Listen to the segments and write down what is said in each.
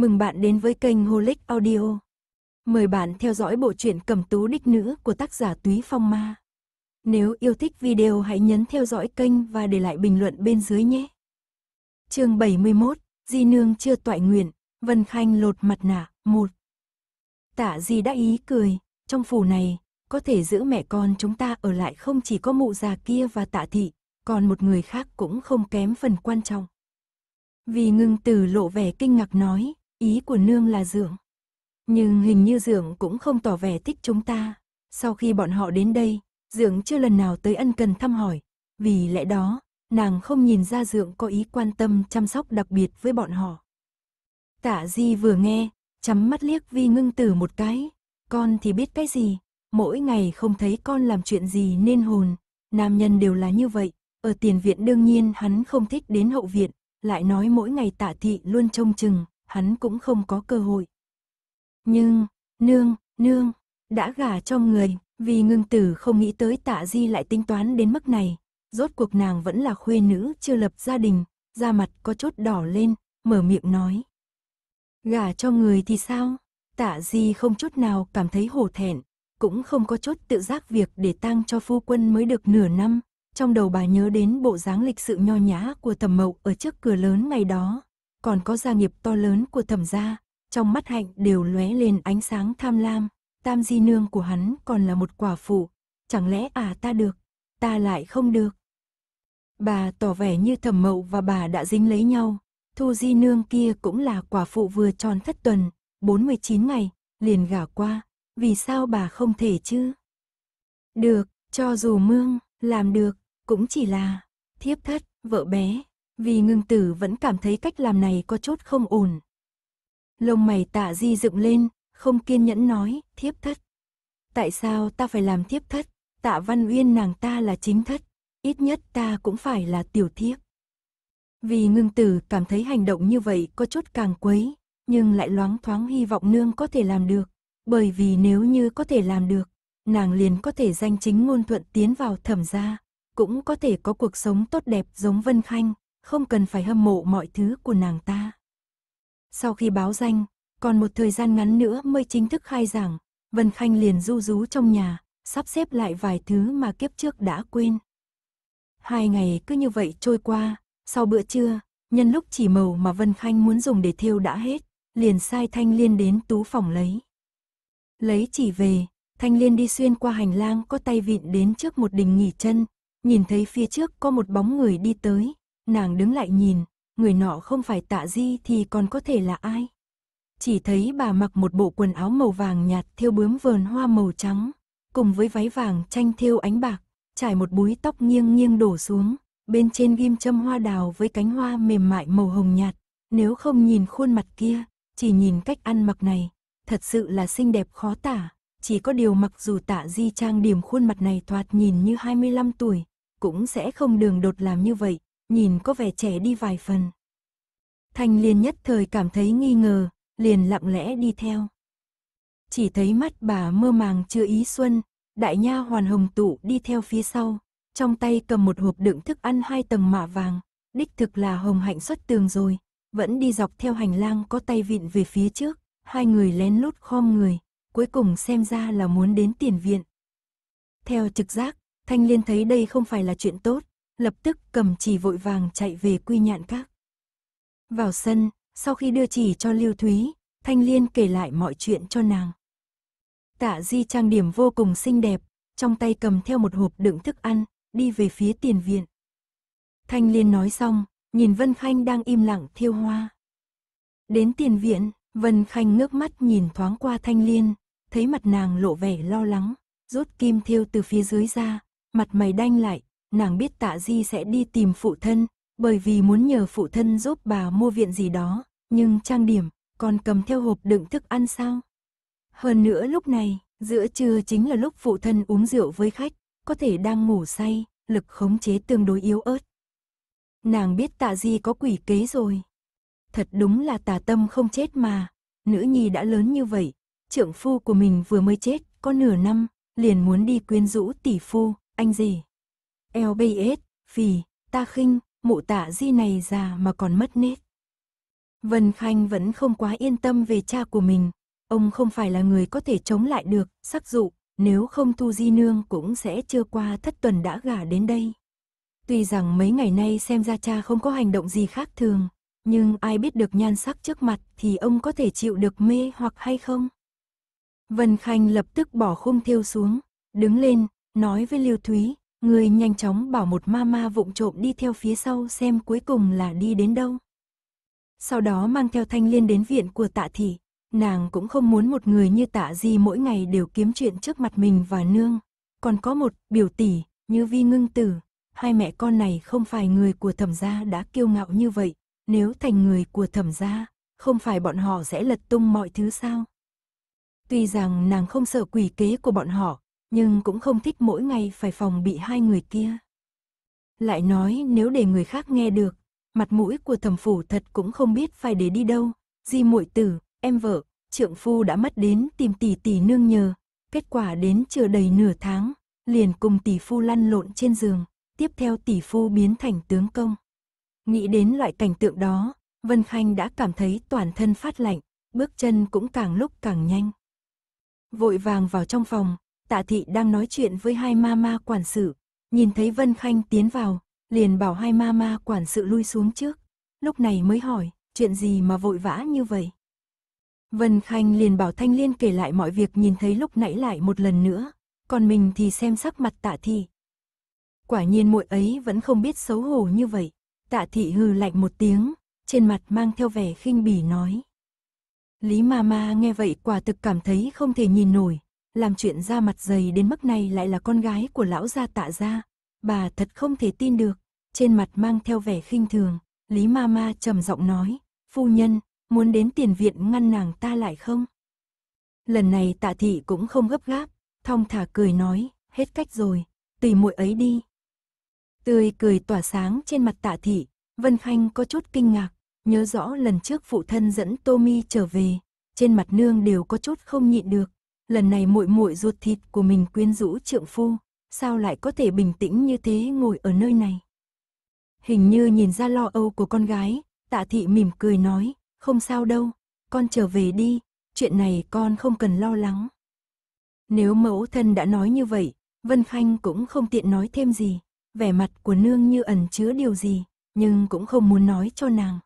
Mừng bạn đến với kênh Holic Audio. Mời bạn theo dõi bộ truyện Cẩm Tú Đích Nữ của tác giả Túy Phong Ma. Nếu yêu thích video hãy nhấn theo dõi kênh và để lại bình luận bên dưới nhé. Chương 71, Di nương chưa toại nguyện, Vân Khanh lột mặt nạ, 1. Tạ Di đã ý cười, trong phủ này, có thể giữ mẹ con chúng ta ở lại không chỉ có mụ già kia và Tạ thị, còn một người khác cũng không kém phần quan trọng. Vì ngưng Tử lộ vẻ kinh ngạc nói, Ý của nương là dưỡng. Nhưng hình như dưỡng cũng không tỏ vẻ thích chúng ta. Sau khi bọn họ đến đây, dưỡng chưa lần nào tới ân cần thăm hỏi. Vì lẽ đó, nàng không nhìn ra dưỡng có ý quan tâm chăm sóc đặc biệt với bọn họ. Tạ Di vừa nghe, chấm mắt liếc Vi ngưng tử một cái. Con thì biết cái gì, mỗi ngày không thấy con làm chuyện gì nên hồn. Nam nhân đều là như vậy, ở tiền viện đương nhiên hắn không thích đến hậu viện, lại nói mỗi ngày tạ thị luôn trông chừng, hắn cũng không có cơ hội. Nhưng, nương, nương, đã gả cho người, vì ngưng tử không nghĩ tới tạ di lại tính toán đến mức này. Rốt cuộc nàng vẫn là khuê nữ chưa lập gia đình, da mặt có chút đỏ lên, mở miệng nói. Gả cho người thì sao? Tạ di không chút nào cảm thấy hổ thẹn, cũng không có chút tự giác việc để tang cho phu quân mới được nửa năm. Trong đầu bà nhớ đến bộ dáng lịch sự nho nhã của thẩm mậu ở trước cửa lớn ngày đó, còn có gia nghiệp to lớn của thẩm gia, trong mắt hạnh đều lóe lên ánh sáng tham lam, tam di nương của hắn còn là một quả phụ, chẳng lẽ à ta được, ta lại không được. Bà tỏ vẻ như thẩm mậu và bà đã dính lấy nhau, thu di nương kia cũng là quả phụ vừa tròn thất tuần, 49 ngày, liền gả qua, vì sao bà không thể chứ? Được, cho dù mương, làm được, cũng chỉ là thiếp thất, vợ bé, vì ngưng tử vẫn cảm thấy cách làm này có chút không ổn. Lông mày tạ di dựng lên, không kiên nhẫn nói, thiếp thất. Tại sao ta phải làm thiếp thất, tạ văn uyên nàng ta là chính thất, ít nhất ta cũng phải là tiểu thiếp. Vì ngưng tử cảm thấy hành động như vậy có chút càng quấy, nhưng lại loáng thoáng hy vọng nương có thể làm được, bởi vì nếu như có thể làm được, nàng liền có thể danh chính ngôn thuận tiến vào thẩm gia, cũng có thể có cuộc sống tốt đẹp giống Vân Khanh, không cần phải hâm mộ mọi thứ của nàng ta. Sau khi báo danh, còn một thời gian ngắn nữa mới chính thức khai giảng, Vân Khanh liền du rú trong nhà, sắp xếp lại vài thứ mà kiếp trước đã quên. Hai ngày cứ như vậy trôi qua, sau bữa trưa, nhân lúc chỉ màu mà Vân Khanh muốn dùng để thiêu đã hết, liền sai Thanh Liên đến tú phòng lấy. Lấy chỉ về, Thanh Liên đi xuyên qua hành lang có tay vịn đến trước một đình nghỉ chân, nhìn thấy phía trước có một bóng người đi tới, Nàng đứng lại nhìn, người nọ không phải tạ di thì còn có thể là ai. Chỉ thấy bà mặc một bộ quần áo màu vàng nhạt thêu bướm vườn hoa màu trắng, cùng với váy vàng tranh thêu ánh bạc, trải một búi tóc nghiêng nghiêng đổ xuống, bên trên ghim châm hoa đào với cánh hoa mềm mại màu hồng nhạt. Nếu không nhìn khuôn mặt kia, chỉ nhìn cách ăn mặc này, thật sự là xinh đẹp khó tả. Chỉ có điều mặc dù tạ di trang điểm khuôn mặt này thoạt nhìn như 25 tuổi, cũng sẽ không đường đột làm như vậy, nhìn có vẻ trẻ đi vài phần. Thanh Liên nhất thời cảm thấy nghi ngờ, liền lặng lẽ đi theo. Chỉ thấy mắt bà mơ màng chưa ý xuân, đại nha hoàn hồng tụ đi theo phía sau, trong tay cầm một hộp đựng thức ăn hai tầng mạ vàng, đích thực là hồng hạnh xuất tường rồi, vẫn đi dọc theo hành lang có tay vịn về phía trước, hai người lén lút khom người, cuối cùng xem ra là muốn đến tiền viện. Theo trực giác, Thanh Liên thấy đây không phải là chuyện tốt, lập tức cầm chỉ vội vàng chạy về quy nhạn các. Vào sân, sau khi đưa chỉ cho Lưu Thúy, Thanh Liên kể lại mọi chuyện cho nàng. Tạ Di trang điểm vô cùng xinh đẹp, trong tay cầm theo một hộp đựng thức ăn, đi về phía tiền viện. Thanh Liên nói xong, nhìn Vân Khanh đang im lặng thiêu hoa. Đến tiền viện, Vân Khanh ngước mắt nhìn thoáng qua Thanh Liên, thấy mặt nàng lộ vẻ lo lắng, rút kim thiêu từ phía dưới ra, mặt mày đanh lại, nàng biết tạ di sẽ đi tìm phụ thân, bởi vì muốn nhờ phụ thân giúp bà mua viện gì đó, nhưng trang điểm, còn cầm theo hộp đựng thức ăn sao? Hơn nữa lúc này, giữa trưa chính là lúc phụ thân uống rượu với khách, có thể đang ngủ say, lực khống chế tương đối yếu ớt. Nàng biết tạ di có quỷ kế rồi. Thật đúng là tà tâm không chết mà, nữ nhi đã lớn như vậy, trưởng phu của mình vừa mới chết, có nửa năm, liền muốn đi quyến rũ tỷ phu, anh gì. LBS, vì, ta khinh, mụ tạ di này già mà còn mất nết. Vân Khanh vẫn không quá yên tâm về cha của mình. Ông không phải là người có thể chống lại được, sắc dụ, nếu không Thu Di Nương cũng sẽ chưa qua thất tuần đã gả đến đây. Tuy rằng mấy ngày nay xem ra cha không có hành động gì khác thường, nhưng ai biết được nhan sắc trước mặt thì ông có thể chịu được mê hoặc hay không? Vân Khanh lập tức bỏ khung thiêu xuống, đứng lên, nói với Lưu Thúy, Người nhanh chóng bảo một mama vụng trộm đi theo phía sau xem cuối cùng là đi đến đâu. Sau đó mang theo thanh liên đến viện của tạ thị, nàng cũng không muốn một người như tạ di mỗi ngày đều kiếm chuyện trước mặt mình và nương. Còn có một biểu tỷ như vi ngưng tử, hai mẹ con này không phải người của thẩm gia đã kiêu ngạo như vậy, nếu thành người của thẩm gia, không phải bọn họ sẽ lật tung mọi thứ sao? Tuy rằng nàng không sợ quỷ kế của bọn họ, nhưng cũng không thích mỗi ngày phải phòng bị hai người kia. Lại nói nếu để người khác nghe được, mặt mũi của thẩm phủ thật cũng không biết phải để đi đâu, di muội tử, em vợ, trượng phu đã mất đến tìm tỷ tỷ nương nhờ, kết quả đến chưa đầy nửa tháng, liền cùng tỷ phu lăn lộn trên giường, tiếp theo tỷ phu biến thành tướng công. Nghĩ đến loại cảnh tượng đó, Vân Khanh đã cảm thấy toàn thân phát lạnh, bước chân cũng càng lúc càng nhanh. Vội vàng vào trong phòng, tạ thị đang nói chuyện với hai ma ma quản sự, nhìn thấy Vân Khanh tiến vào, liền bảo hai ma ma quản sự lui xuống trước, lúc này mới hỏi, chuyện gì mà vội vã như vậy? Vân Khanh liền bảo Thanh Liên kể lại mọi việc nhìn thấy lúc nãy lại một lần nữa, còn mình thì xem sắc mặt tạ thị. Quả nhiên muội ấy vẫn không biết xấu hổ như vậy, tạ thị hư lạnh một tiếng, trên mặt mang theo vẻ khinh bỉ nói. Lý ma ma nghe vậy quả thực cảm thấy không thể nhìn nổi, làm chuyện ra mặt dày đến mức này lại là con gái của lão gia tạ gia. Bà thật không thể tin được, trên mặt mang theo vẻ khinh thường, Lý Mama trầm giọng nói, phu nhân, muốn đến tiền viện ngăn nàng ta lại không? Lần này tạ thị cũng không gấp gáp, thong thả cười nói, hết cách rồi, tùy muội ấy đi. Tươi cười tỏa sáng trên mặt tạ thị, Vân Khanh có chút kinh ngạc, nhớ rõ lần trước phụ thân dẫn Tommy trở về, trên mặt nương đều có chút không nhịn được, lần này muội muội ruột thịt của mình quyến rũ trượng phu, sao lại có thể bình tĩnh như thế ngồi ở nơi này. Hình như nhìn ra lo âu của con gái, tạ thị mỉm cười nói, không sao đâu, con trở về đi, chuyện này con không cần lo lắng. Nếu mẫu thân đã nói như vậy, Vân Khanh cũng không tiện nói thêm gì, vẻ mặt của nương như ẩn chứa điều gì, nhưng cũng không muốn nói cho nàng.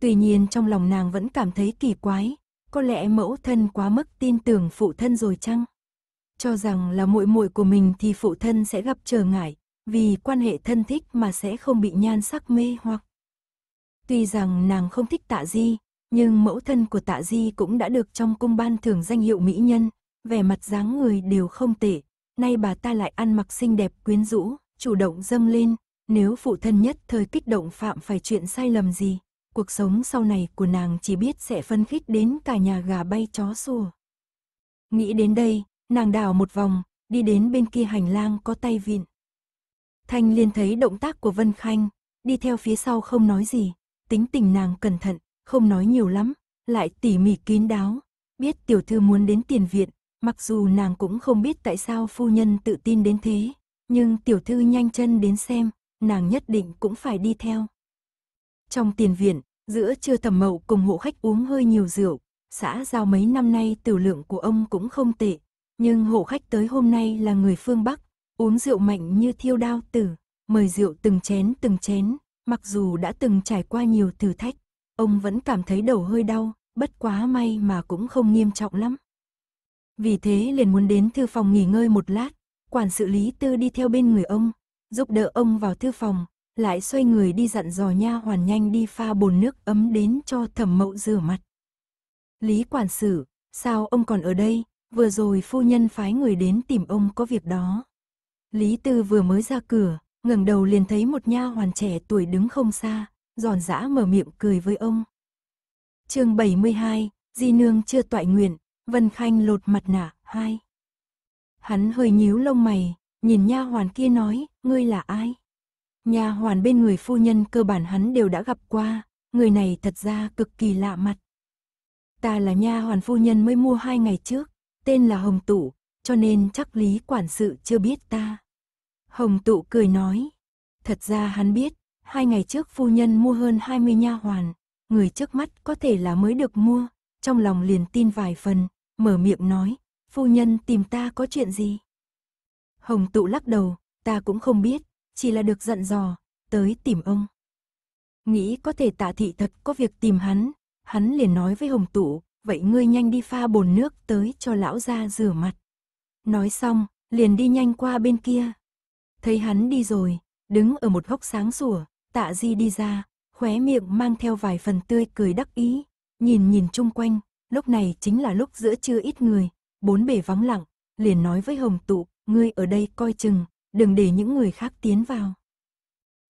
Tuy nhiên trong lòng nàng vẫn cảm thấy kỳ quái, có lẽ mẫu thân quá mức tin tưởng phụ thân rồi chăng? Cho rằng là muội muội của mình thì phụ thân sẽ gặp trở ngại, vì quan hệ thân thích mà sẽ không bị nhan sắc mê hoặc. Tuy rằng nàng không thích Tạ Di, nhưng mẫu thân của Tạ Di cũng đã được trong cung ban thưởng danh hiệu mỹ nhân, vẻ mặt dáng người đều không tệ, nay bà ta lại ăn mặc xinh đẹp quyến rũ, chủ động dâng lên, nếu phụ thân nhất thời kích động phạm phải chuyện sai lầm gì, cuộc sống sau này của nàng chỉ biết sẽ phân khích đến cả nhà gà bay chó sủa. Nghĩ đến đây, nàng đảo một vòng, đi đến bên kia hành lang có tay vịn. Thanh Liên thấy động tác của Vân Khanh, đi theo phía sau không nói gì, tính tình nàng cẩn thận, không nói nhiều lắm, lại tỉ mỉ kín đáo, biết tiểu thư muốn đến tiền viện, mặc dù nàng cũng không biết tại sao phu nhân tự tin đến thế, nhưng tiểu thư nhanh chân đến xem, nàng nhất định cũng phải đi theo. Trong tiền viện, giữa trưa thẩm mậu cùng hộ khách uống hơi nhiều rượu, xã giao mấy năm nay tiểu lượng của ông cũng không tệ, nhưng hộ khách tới hôm nay là người phương Bắc, uống rượu mạnh như thiêu đao tử, mời rượu từng chén từng chén, mặc dù đã từng trải qua nhiều thử thách, ông vẫn cảm thấy đầu hơi đau, bất quá may mà cũng không nghiêm trọng lắm. Vì thế liền muốn đến thư phòng nghỉ ngơi một lát, quản sự lý tư đi theo bên người ông, giúp đỡ ông vào thư phòng, lại xoay người đi dặn dò nha hoàn nhanh đi pha bồn nước ấm đến cho thẩm mậu rửa mặt. Lý quản sự, sao ông còn ở đây, vừa rồi phu nhân phái người đến tìm ông có việc đó. Lý Tư vừa mới ra cửa, ngẩng đầu liền thấy một nha hoàn trẻ tuổi đứng không xa, giòn giã mở miệng cười với ông. chương 72, Di Nương chưa toại nguyện, Vân Khanh lột mặt nạ, hai. Hắn hơi nhíu lông mày, nhìn nha hoàn kia nói, ngươi là ai? Nhà hoàn bên người phu nhân cơ bản hắn đều đã gặp qua, người này thật ra cực kỳ lạ mặt. Ta là nha hoàn phu nhân mới mua hai ngày trước, tên là Hồng Tụ, cho nên chắc lý quản sự chưa biết ta. Hồng Tụ cười nói, thật ra hắn biết, hai ngày trước phu nhân mua hơn 20 nha hoàn, người trước mắt có thể là mới được mua, trong lòng liền tin vài phần, mở miệng nói, phu nhân tìm ta có chuyện gì. Hồng Tụ lắc đầu, ta cũng không biết, chỉ là được dặn dò, tới tìm ông. Nghĩ có thể tạ thị thật có việc tìm hắn, hắn liền nói với Hồng Tụ, vậy ngươi nhanh đi pha bồn nước tới cho lão ra rửa mặt. Nói xong, liền đi nhanh qua bên kia. Thấy hắn đi rồi, đứng ở một góc sáng sủa, tạ di đi ra, khóe miệng mang theo vài phần tươi cười đắc ý, nhìn nhìn chung quanh, lúc này chính là lúc giữa chưa ít người, bốn bề vắng lặng, liền nói với Hồng Tụ, ngươi ở đây coi chừng, đừng để những người khác tiến vào.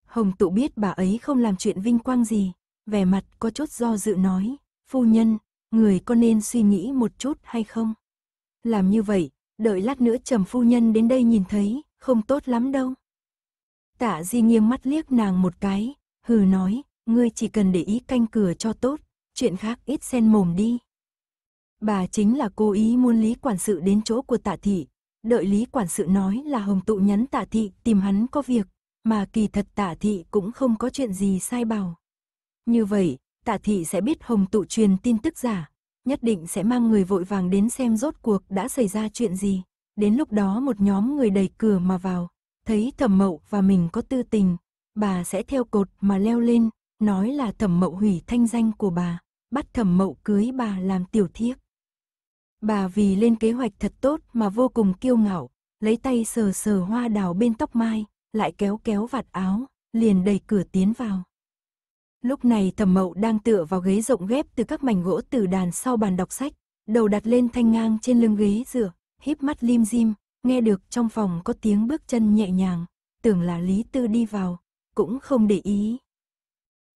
Hồng tụ biết bà ấy không làm chuyện vinh quang gì, vẻ mặt có chút do dự nói, phu nhân, người có nên suy nghĩ một chút hay không? Làm như vậy, đợi lát nữa trầm phu nhân đến đây nhìn thấy, không tốt lắm đâu. Tạ Di nghiêng mắt liếc nàng một cái, hừ nói, ngươi chỉ cần để ý canh cửa cho tốt, chuyện khác ít xen mồm đi. Bà chính là cố ý muốn lý quản sự đến chỗ của tạ thị, đợi Lý Quản sự nói là Hồng Tụ nhắn tạ thị tìm hắn có việc, mà kỳ thật tạ thị cũng không có chuyện gì sai bảo. Như vậy, tạ thị sẽ biết Hồng Tụ truyền tin tức giả, nhất định sẽ mang người vội vàng đến xem rốt cuộc đã xảy ra chuyện gì. Đến lúc đó một nhóm người đẩy cửa mà vào, thấy thẩm mậu và mình có tư tình, bà sẽ theo cột mà leo lên, nói là thẩm mậu hủy thanh danh của bà, bắt thẩm mậu cưới bà làm tiểu thiếp. Bà vì lên kế hoạch thật tốt mà vô cùng kiêu ngạo, lấy tay sờ sờ hoa đào bên tóc mai, lại kéo kéo vạt áo, liền đẩy cửa tiến vào. Lúc này thẩm mậu đang tựa vào ghế rộng ghép từ các mảnh gỗ từ đàn sau bàn đọc sách, đầu đặt lên thanh ngang trên lưng ghế dựa, híp mắt lim dim, nghe được trong phòng có tiếng bước chân nhẹ nhàng, tưởng là Lý Tư đi vào, cũng không để ý.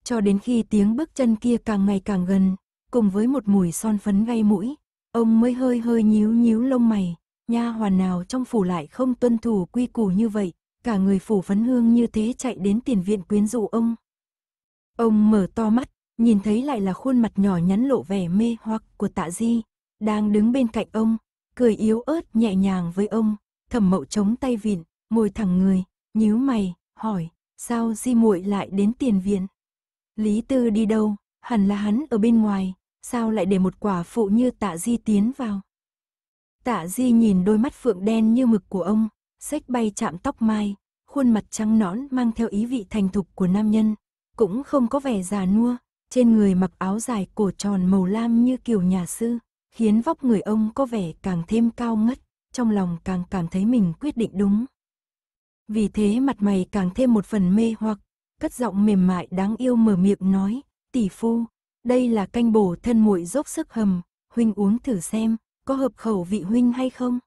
Cho đến khi tiếng bước chân kia càng ngày càng gần, cùng với một mùi son phấn gây mũi, Ông mới hơi hơi nhíu nhíu lông mày, nha hoàn nào trong phủ lại không tuân thủ quy củ như vậy, cả người phủ phấn hương như thế chạy đến tiền viện quyến rũ ông. Ông mở to mắt, nhìn thấy lại là khuôn mặt nhỏ nhắn lộ vẻ mê hoặc của tạ di, đang đứng bên cạnh ông, cười yếu ớt nhẹ nhàng với ông, thẩm mậu chống tay vịn, ngồi thẳng người, nhíu mày, hỏi, sao di muội lại đến tiền viện? Lý Tư đi đâu? Hẳn là hắn ở bên ngoài, sao lại để một quả phụ như tạ di tiến vào. Tạ di nhìn đôi mắt phượng đen như mực của ông, sách bay chạm tóc mai, khuôn mặt trắng nõn mang theo ý vị thành thục của nam nhân, cũng không có vẻ già nua, trên người mặc áo dài cổ tròn màu lam như kiểu nhà sư, khiến vóc người ông có vẻ càng thêm cao ngất, trong lòng càng cảm thấy mình quyết định đúng. Vì thế mặt mày càng thêm một phần mê hoặc, cất giọng mềm mại đáng yêu mở miệng nói, tỷ phu, đây là canh bổ thân muội dốc sức hầm, huynh uống thử xem, có hợp khẩu vị huynh hay không?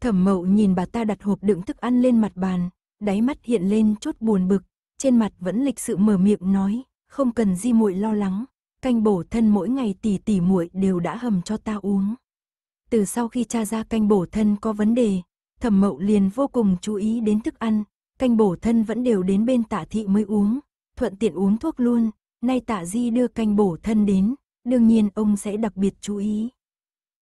Thẩm mậu nhìn bà ta đặt hộp đựng thức ăn lên mặt bàn, đáy mắt hiện lên chút buồn bực, trên mặt vẫn lịch sự mở miệng nói, không cần di muội lo lắng, canh bổ thân mỗi ngày tỷ tỷ muội đều đã hầm cho ta uống. Từ sau khi cha ra canh bổ thân có vấn đề, thẩm mậu liền vô cùng chú ý đến thức ăn, canh bổ thân vẫn đều đến bên tạ thị mới uống, thuận tiện uống thuốc luôn, Nay tạ di đưa canh bổ thân đến, đương nhiên ông sẽ đặc biệt chú ý.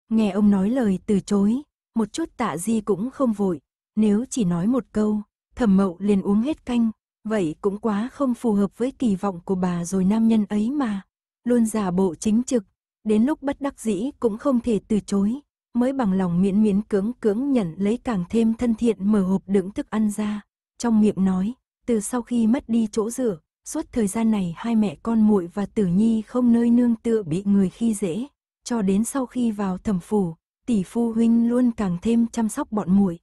Nghe ông nói lời từ chối, một chút tạ di cũng không vội, nếu chỉ nói một câu, thẩm mậu liền uống hết canh, vậy cũng quá không phù hợp với kỳ vọng của bà rồi nam nhân ấy mà. Luôn giả bộ chính trực, đến lúc bất đắc dĩ cũng không thể từ chối, mới bằng lòng miễn miễn cưỡng cưỡng nhận lấy càng thêm thân thiện mở hộp đựng thức ăn ra, trong miệng nói, từ sau khi mất đi chỗ dựa, suốt thời gian này hai mẹ con muội và Tử Nhi không nơi nương tựa bị người khi dễ, cho đến sau khi vào thẩm phủ, tỷ phu huynh luôn càng thêm chăm sóc bọn muội.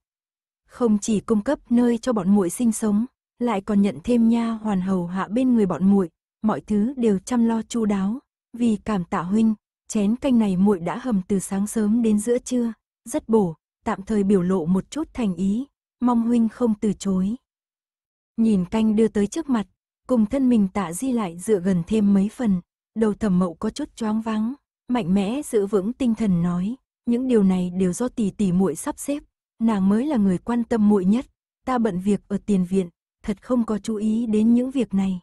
Không chỉ cung cấp nơi cho bọn muội sinh sống, lại còn nhận thêm nha hoàn hầu hạ bên người bọn muội, mọi thứ đều chăm lo chu đáo, vì cảm tạ huynh, chén canh này muội đã hầm từ sáng sớm đến giữa trưa, rất bổ, tạm thời biểu lộ một chút thành ý, mong huynh không từ chối. Nhìn canh đưa tới trước mặt, cùng thân mình tạ di lại dựa gần thêm mấy phần, đầu thẩm mậu có chút choáng váng, mạnh mẽ giữ vững tinh thần nói, những điều này đều do tỷ tỷ muội sắp xếp, nàng mới là người quan tâm muội nhất, ta bận việc ở tiền viện, thật không có chú ý đến những việc này.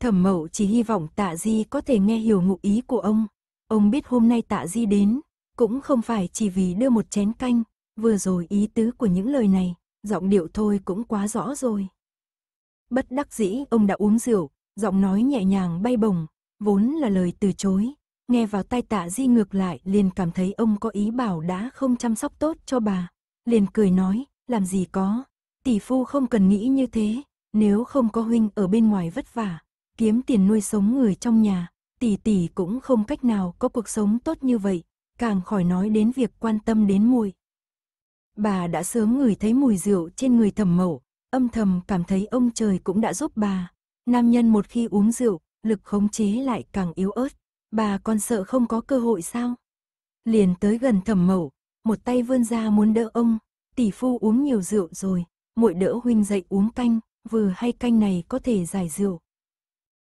Thẩm mậu chỉ hy vọng tạ di có thể nghe hiểu ngụ ý của ông, ông biết hôm nay tạ di đến, cũng không phải chỉ vì đưa một chén canh, vừa rồi ý tứ của những lời này, giọng điệu thôi cũng quá rõ rồi. Bất đắc dĩ, ông đã uống rượu, giọng nói nhẹ nhàng bay bổng, vốn là lời từ chối. Nghe vào tai tạ di ngược lại liền cảm thấy ông có ý bảo đã không chăm sóc tốt cho bà. Liền cười nói, làm gì có, tỷ phu không cần nghĩ như thế, nếu không có huynh ở bên ngoài vất vả, kiếm tiền nuôi sống người trong nhà, tỷ tỷ cũng không cách nào có cuộc sống tốt như vậy, càng khỏi nói đến việc quan tâm đến muội. Bà đã sớm ngửi thấy mùi rượu trên người thẩm mẫu, âm thầm cảm thấy ông trời cũng đã giúp bà. Nam nhân một khi uống rượu, lực khống chế lại càng yếu ớt, bà còn sợ không có cơ hội sao? Liền tới gần thẩm mẫu, một tay vươn ra muốn đỡ ông, tỷ phu uống nhiều rượu rồi, muội đỡ huynh dậy uống canh, vừa hay canh này có thể giải rượu.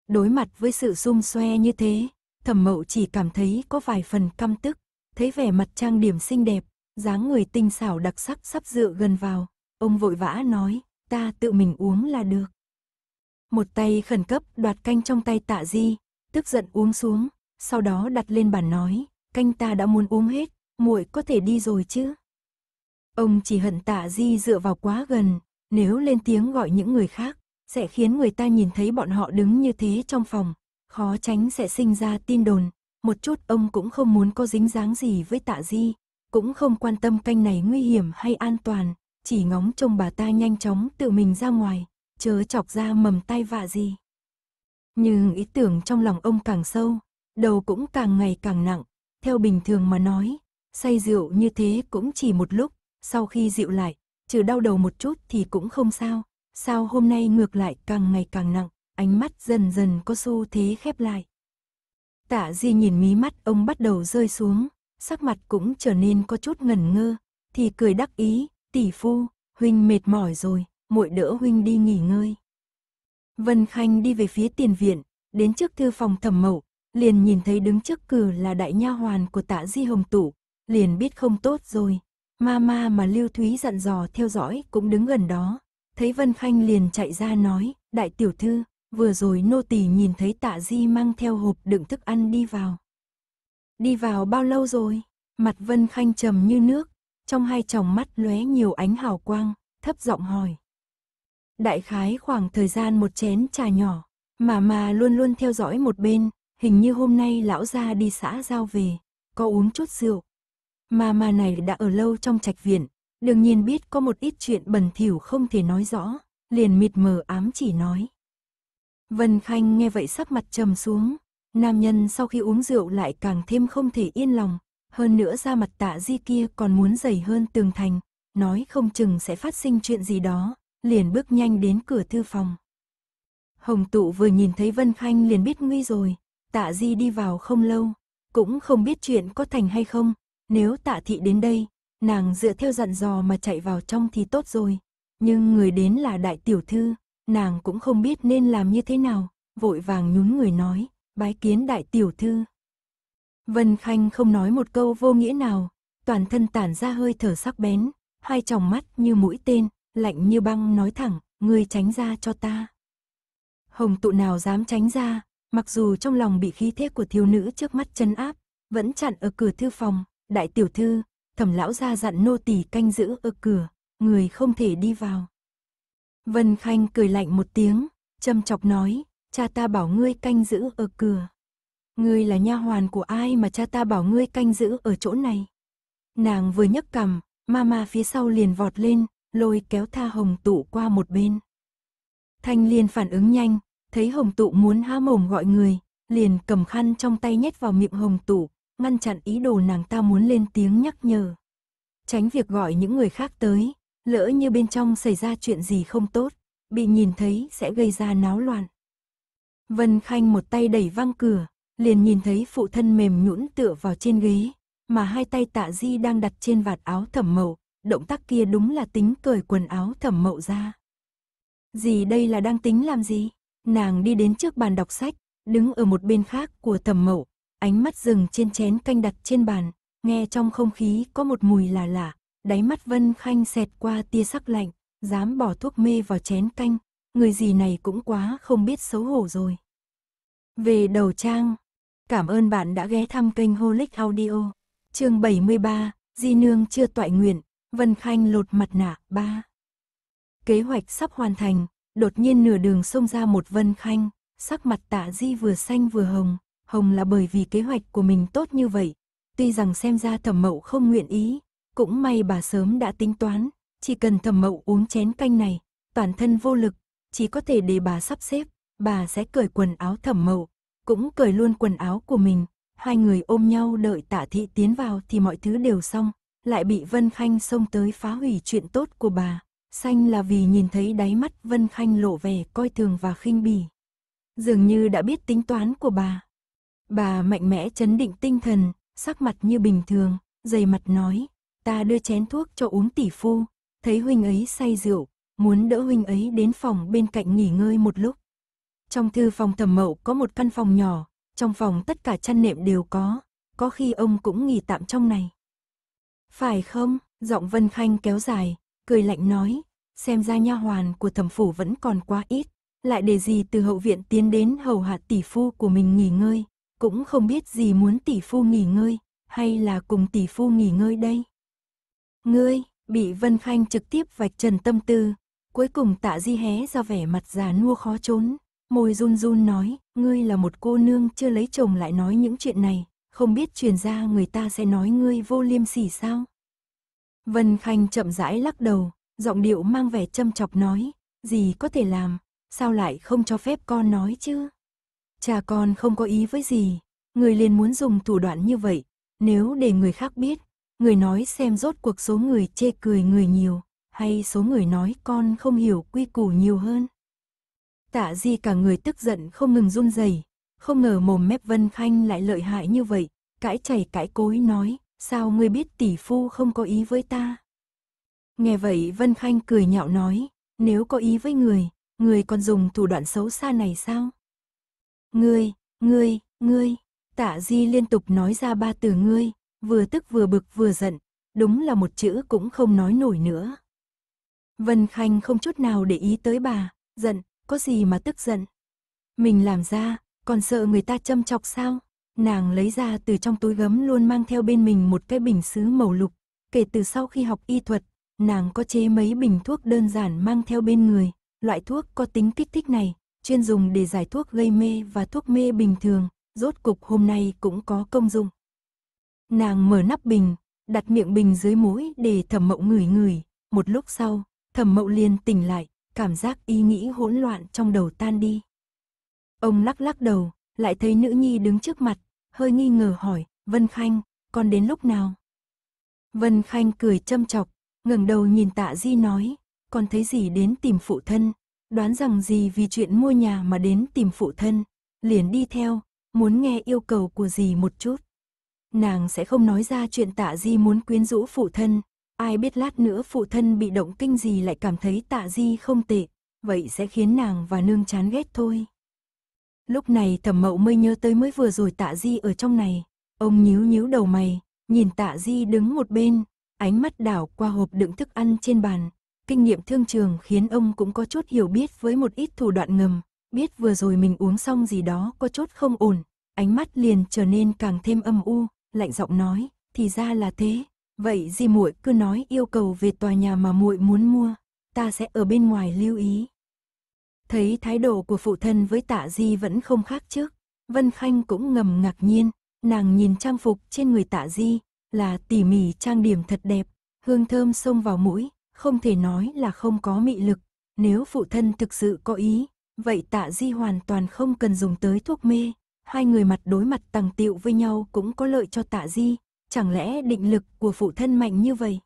Đối mặt với sự xung xoe như thế, thẩm mậu chỉ cảm thấy có vài phần căm tức, thấy vẻ mặt trang điểm xinh đẹp, dáng người tinh xảo đặc sắc sắp dựa gần vào, ông vội vã nói, ta tự mình uống là được. Một tay khẩn cấp đoạt canh trong tay tạ di, tức giận uống xuống, sau đó đặt lên bàn nói, canh ta đã muốn uống hết, muội có thể đi rồi chứ. Ông chỉ hận tạ di dựa vào quá gần, nếu lên tiếng gọi những người khác, sẽ khiến người ta nhìn thấy bọn họ đứng như thế trong phòng, khó tránh sẽ sinh ra tin đồn. Một chút ông cũng không muốn có dính dáng gì với tạ di, cũng không quan tâm canh này nguy hiểm hay an toàn, chỉ ngóng trông bà ta nhanh chóng tự mình ra ngoài, chớ chọc ra mầm tay vạ gì. Nhưng ý tưởng trong lòng ông càng sâu, đầu cũng càng ngày càng nặng, theo bình thường mà nói, say rượu như thế cũng chỉ một lúc, sau khi rượu lại, trừ đau đầu một chút thì cũng không sao, sao hôm nay ngược lại càng ngày càng nặng, ánh mắt dần dần có xu thế khép lại. Tạ Di nhìn mí mắt ông bắt đầu rơi xuống, sắc mặt cũng trở nên có chút ngẩn ngơ, thì cười đắc ý, Tỷ phu, huynh mệt mỏi rồi, muội đỡ huynh đi nghỉ ngơi. Vân Khanh đi về phía tiền viện, đến trước thư phòng thẩm mậu, liền nhìn thấy đứng trước cửa là đại nha hoàn của tạ di hồng Tụ, liền biết không tốt rồi. Ma ma mà Lưu Thúy dặn dò theo dõi cũng đứng gần đó, thấy Vân Khanh liền chạy ra nói, đại tiểu thư, vừa rồi nô tỳ nhìn thấy tạ di mang theo hộp đựng thức ăn đi vào. Đi vào bao lâu rồi? Mặt Vân Khanh trầm như nước, trong hai tròng mắt lóe nhiều ánh hào quang, thấp giọng hỏi. Đại khái khoảng thời gian một chén trà nhỏ, mà mà luôn luôn theo dõi một bên, hình như hôm nay lão gia đi xã giao về, có uống chút rượu. Mà mà này đã ở lâu trong trạch viện, đương nhiên biết có một ít chuyện bẩn thỉu không thể nói rõ, liền mịt mờ ám chỉ nói. Vân Khanh nghe vậy sắc mặt trầm xuống, nam nhân sau khi uống rượu lại càng thêm không thể yên lòng, hơn nữa ra mặt tạ di kia còn muốn dày hơn tường thành, nói không chừng sẽ phát sinh chuyện gì đó, liền bước nhanh đến cửa thư phòng. Hồng tụ vừa nhìn thấy Vân Khanh liền biết nguy rồi, tạ di đi vào không lâu, cũng không biết chuyện có thành hay không, nếu tạ thị đến đây, nàng dựa theo dặn dò mà chạy vào trong thì tốt rồi, nhưng người đến là đại tiểu thư, nàng cũng không biết nên làm như thế nào, vội vàng nhún người nói, bái kiến đại tiểu thư. Vân Khanh không nói một câu vô nghĩa nào, toàn thân tản ra hơi thở sắc bén, hai tròng mắt như mũi tên, lạnh như băng nói thẳng, ngươi tránh ra cho ta. Hồng tụ nào dám tránh ra, mặc dù trong lòng bị khí thế của thiếu nữ trước mắt chân áp, vẫn chặn ở cửa thư phòng, đại tiểu thư, thẩm lão ra dặn nô tỳ canh giữ ở cửa, người không thể đi vào. Vân Khanh cười lạnh một tiếng, châm chọc nói, cha ta bảo ngươi canh giữ ở cửa ngươi là nha hoàn của ai mà cha ta bảo ngươi canh giữ ở chỗ này. Nàng vừa nhấc cằm, mama phía sau liền vọt lên, lôi kéo tha hồng tụ qua một bên. Thanh liền phản ứng nhanh, thấy hồng tụ muốn há mồm gọi người, liền cầm khăn trong tay nhét vào miệng hồng tụ, ngăn chặn ý đồ nàng ta muốn lên tiếng nhắc nhở. Tránh việc gọi những người khác tới, lỡ như bên trong xảy ra chuyện gì không tốt, bị nhìn thấy sẽ gây ra náo loạn. Vân Khanh một tay đẩy văng cửa, liền nhìn thấy phụ thân mềm nhũn tựa vào trên ghế, mà hai tay tạ di đang đặt trên vạt áo thẩm mậu, động tác kia đúng là tính cởi quần áo thẩm mậu ra. Gì đây là đang tính làm gì? Nàng đi đến trước bàn đọc sách, đứng ở một bên khác của thẩm mậu, ánh mắt dừng trên chén canh đặt trên bàn, nghe trong không khí có một mùi lạ lạ, đáy mắt Vân Khanh xẹt qua tia sắc lạnh, dám bỏ thuốc mê vào chén canh, người gì này cũng quá không biết xấu hổ rồi. Về đầu trang, Cảm ơn bạn đã ghé thăm kênh Holic Audio. chương 73, Di Nương chưa toại nguyện, Vân Khanh lột mặt nạ, 3. Kế hoạch sắp hoàn thành, đột nhiên nửa đường xông ra một Vân Khanh, sắc mặt tạ Di vừa xanh vừa hồng, hồng là bởi vì kế hoạch của mình tốt như vậy. Tuy rằng xem ra thẩm mậu không nguyện ý, cũng may bà sớm đã tính toán, chỉ cần thẩm mậu uống chén canh này, toàn thân vô lực, chỉ có thể để bà sắp xếp, bà sẽ cởi quần áo thẩm mậu, cũng cởi luôn quần áo của mình, hai người ôm nhau đợi tả thị tiến vào thì mọi thứ đều xong, lại bị Vân Khanh xông tới phá hủy chuyện tốt của bà. Xanh là vì nhìn thấy đáy mắt Vân Khanh lộ vẻ coi thường và khinh bỉ. Dường như đã biết tính toán của bà. Bà mạnh mẽ chấn định tinh thần, sắc mặt như bình thường, dày mặt nói, ta đưa chén thuốc cho uống tỷ phu, thấy huynh ấy say rượu, muốn đỡ huynh ấy đến phòng bên cạnh nghỉ ngơi một lúc. Trong thư phòng thẩm mậu có một căn phòng nhỏ, trong phòng tất cả chăn nệm đều có, có khi ông cũng nghỉ tạm trong này. Phải không? Giọng Vân Khanh kéo dài, cười lạnh nói, xem ra nha hoàn của thẩm phủ vẫn còn quá ít, lại để gì từ hậu viện tiến đến hầu hạ tỷ phu của mình nghỉ ngơi, cũng không biết gì muốn tỷ phu nghỉ ngơi, hay là cùng tỷ phu nghỉ ngơi đây. Ngươi, bị Vân Khanh trực tiếp vạch trần tâm tư, cuối cùng tạ di hé ra vẻ mặt già nua khó trốn môi run run nói, ngươi là một cô nương chưa lấy chồng lại nói những chuyện này, không biết truyền ra người ta sẽ nói ngươi vô liêm sỉ sao. Vân Khanh chậm rãi lắc đầu, giọng điệu mang vẻ châm chọc nói, gì có thể làm, sao lại không cho phép con nói chứ. Cha con không có ý với gì, người liền muốn dùng thủ đoạn như vậy, nếu để người khác biết, người nói xem rốt cuộc số người chê cười người nhiều, hay số người nói con không hiểu quy củ nhiều hơn. Tạ Di cả người tức giận không ngừng run rẩy, không ngờ mồm mép Vân Khanh lại lợi hại như vậy, cãi chảy cãi cối nói, sao ngươi biết tỷ phu không có ý với ta? Nghe vậy Vân Khanh cười nhạo nói, nếu có ý với người, người còn dùng thủ đoạn xấu xa này sao? Ngươi, ngươi, ngươi, tạ di liên tục nói ra ba từ ngươi, vừa tức vừa bực vừa giận, đúng là một chữ cũng không nói nổi nữa. Vân Khanh không chút nào để ý tới bà, giận, có gì mà tức giận. Mình làm ra, còn sợ người ta châm chọc sao? Nàng lấy ra từ trong túi gấm luôn mang theo bên mình một cái bình sứ màu lục. Kể từ sau khi học y thuật, nàng có chế mấy bình thuốc đơn giản mang theo bên người. Loại thuốc có tính kích thích này, chuyên dùng để giải thuốc gây mê và thuốc mê bình thường, rốt cục hôm nay cũng có công dụng. Nàng mở nắp bình, đặt miệng bình dưới mũi để thẩm mộng ngửi ngửi. Một lúc sau, thẩm mộng liền tỉnh lại, cảm giác ý nghĩ hỗn loạn trong đầu tan đi. Ông lắc lắc đầu, lại thấy nữ nhi đứng trước mặt, hơi nghi ngờ hỏi, Vân Khanh, con đến lúc nào? Vân Khanh cười châm chọc, ngẩng đầu nhìn tạ di nói, con thấy gì đến tìm phụ thân, đoán rằng gì vì chuyện mua nhà mà đến tìm phụ thân, liền đi theo, muốn nghe yêu cầu của gì một chút. Nàng sẽ không nói ra chuyện tạ di muốn quyến rũ phụ thân, ai biết lát nữa phụ thân bị động kinh gì lại cảm thấy tạ di không tệ, vậy sẽ khiến nàng và nương chán ghét thôi. Lúc này thẩm mậu mới nhớ tới mới vừa rồi tạ di ở trong này, ông nhíu nhíu đầu mày, nhìn tạ di đứng một bên, ánh mắt đảo qua hộp đựng thức ăn trên bàn. Kinh nghiệm thương trường khiến ông cũng có chút hiểu biết với một ít thủ đoạn ngầm, biết vừa rồi mình uống xong gì đó có chút không ổn, ánh mắt liền trở nên càng thêm âm u, lạnh giọng nói, thì ra là thế, Vậy gì muội cứ nói yêu cầu về tòa nhà mà muội muốn mua, ta sẽ ở bên ngoài lưu ý. Thấy thái độ của phụ thân với tạ di vẫn không khác trước, Vân Khanh cũng ngầm ngạc nhiên, nàng nhìn trang phục trên người tạ di, là tỉ mỉ trang điểm thật đẹp, hương thơm xông vào mũi, không thể nói là không có mị lực, nếu phụ thân thực sự có ý, vậy tạ di hoàn toàn không cần dùng tới thuốc mê, hai người mặt đối mặt tằng tiệu với nhau cũng có lợi cho tạ di, chẳng lẽ định lực của phụ thân mạnh như vậy?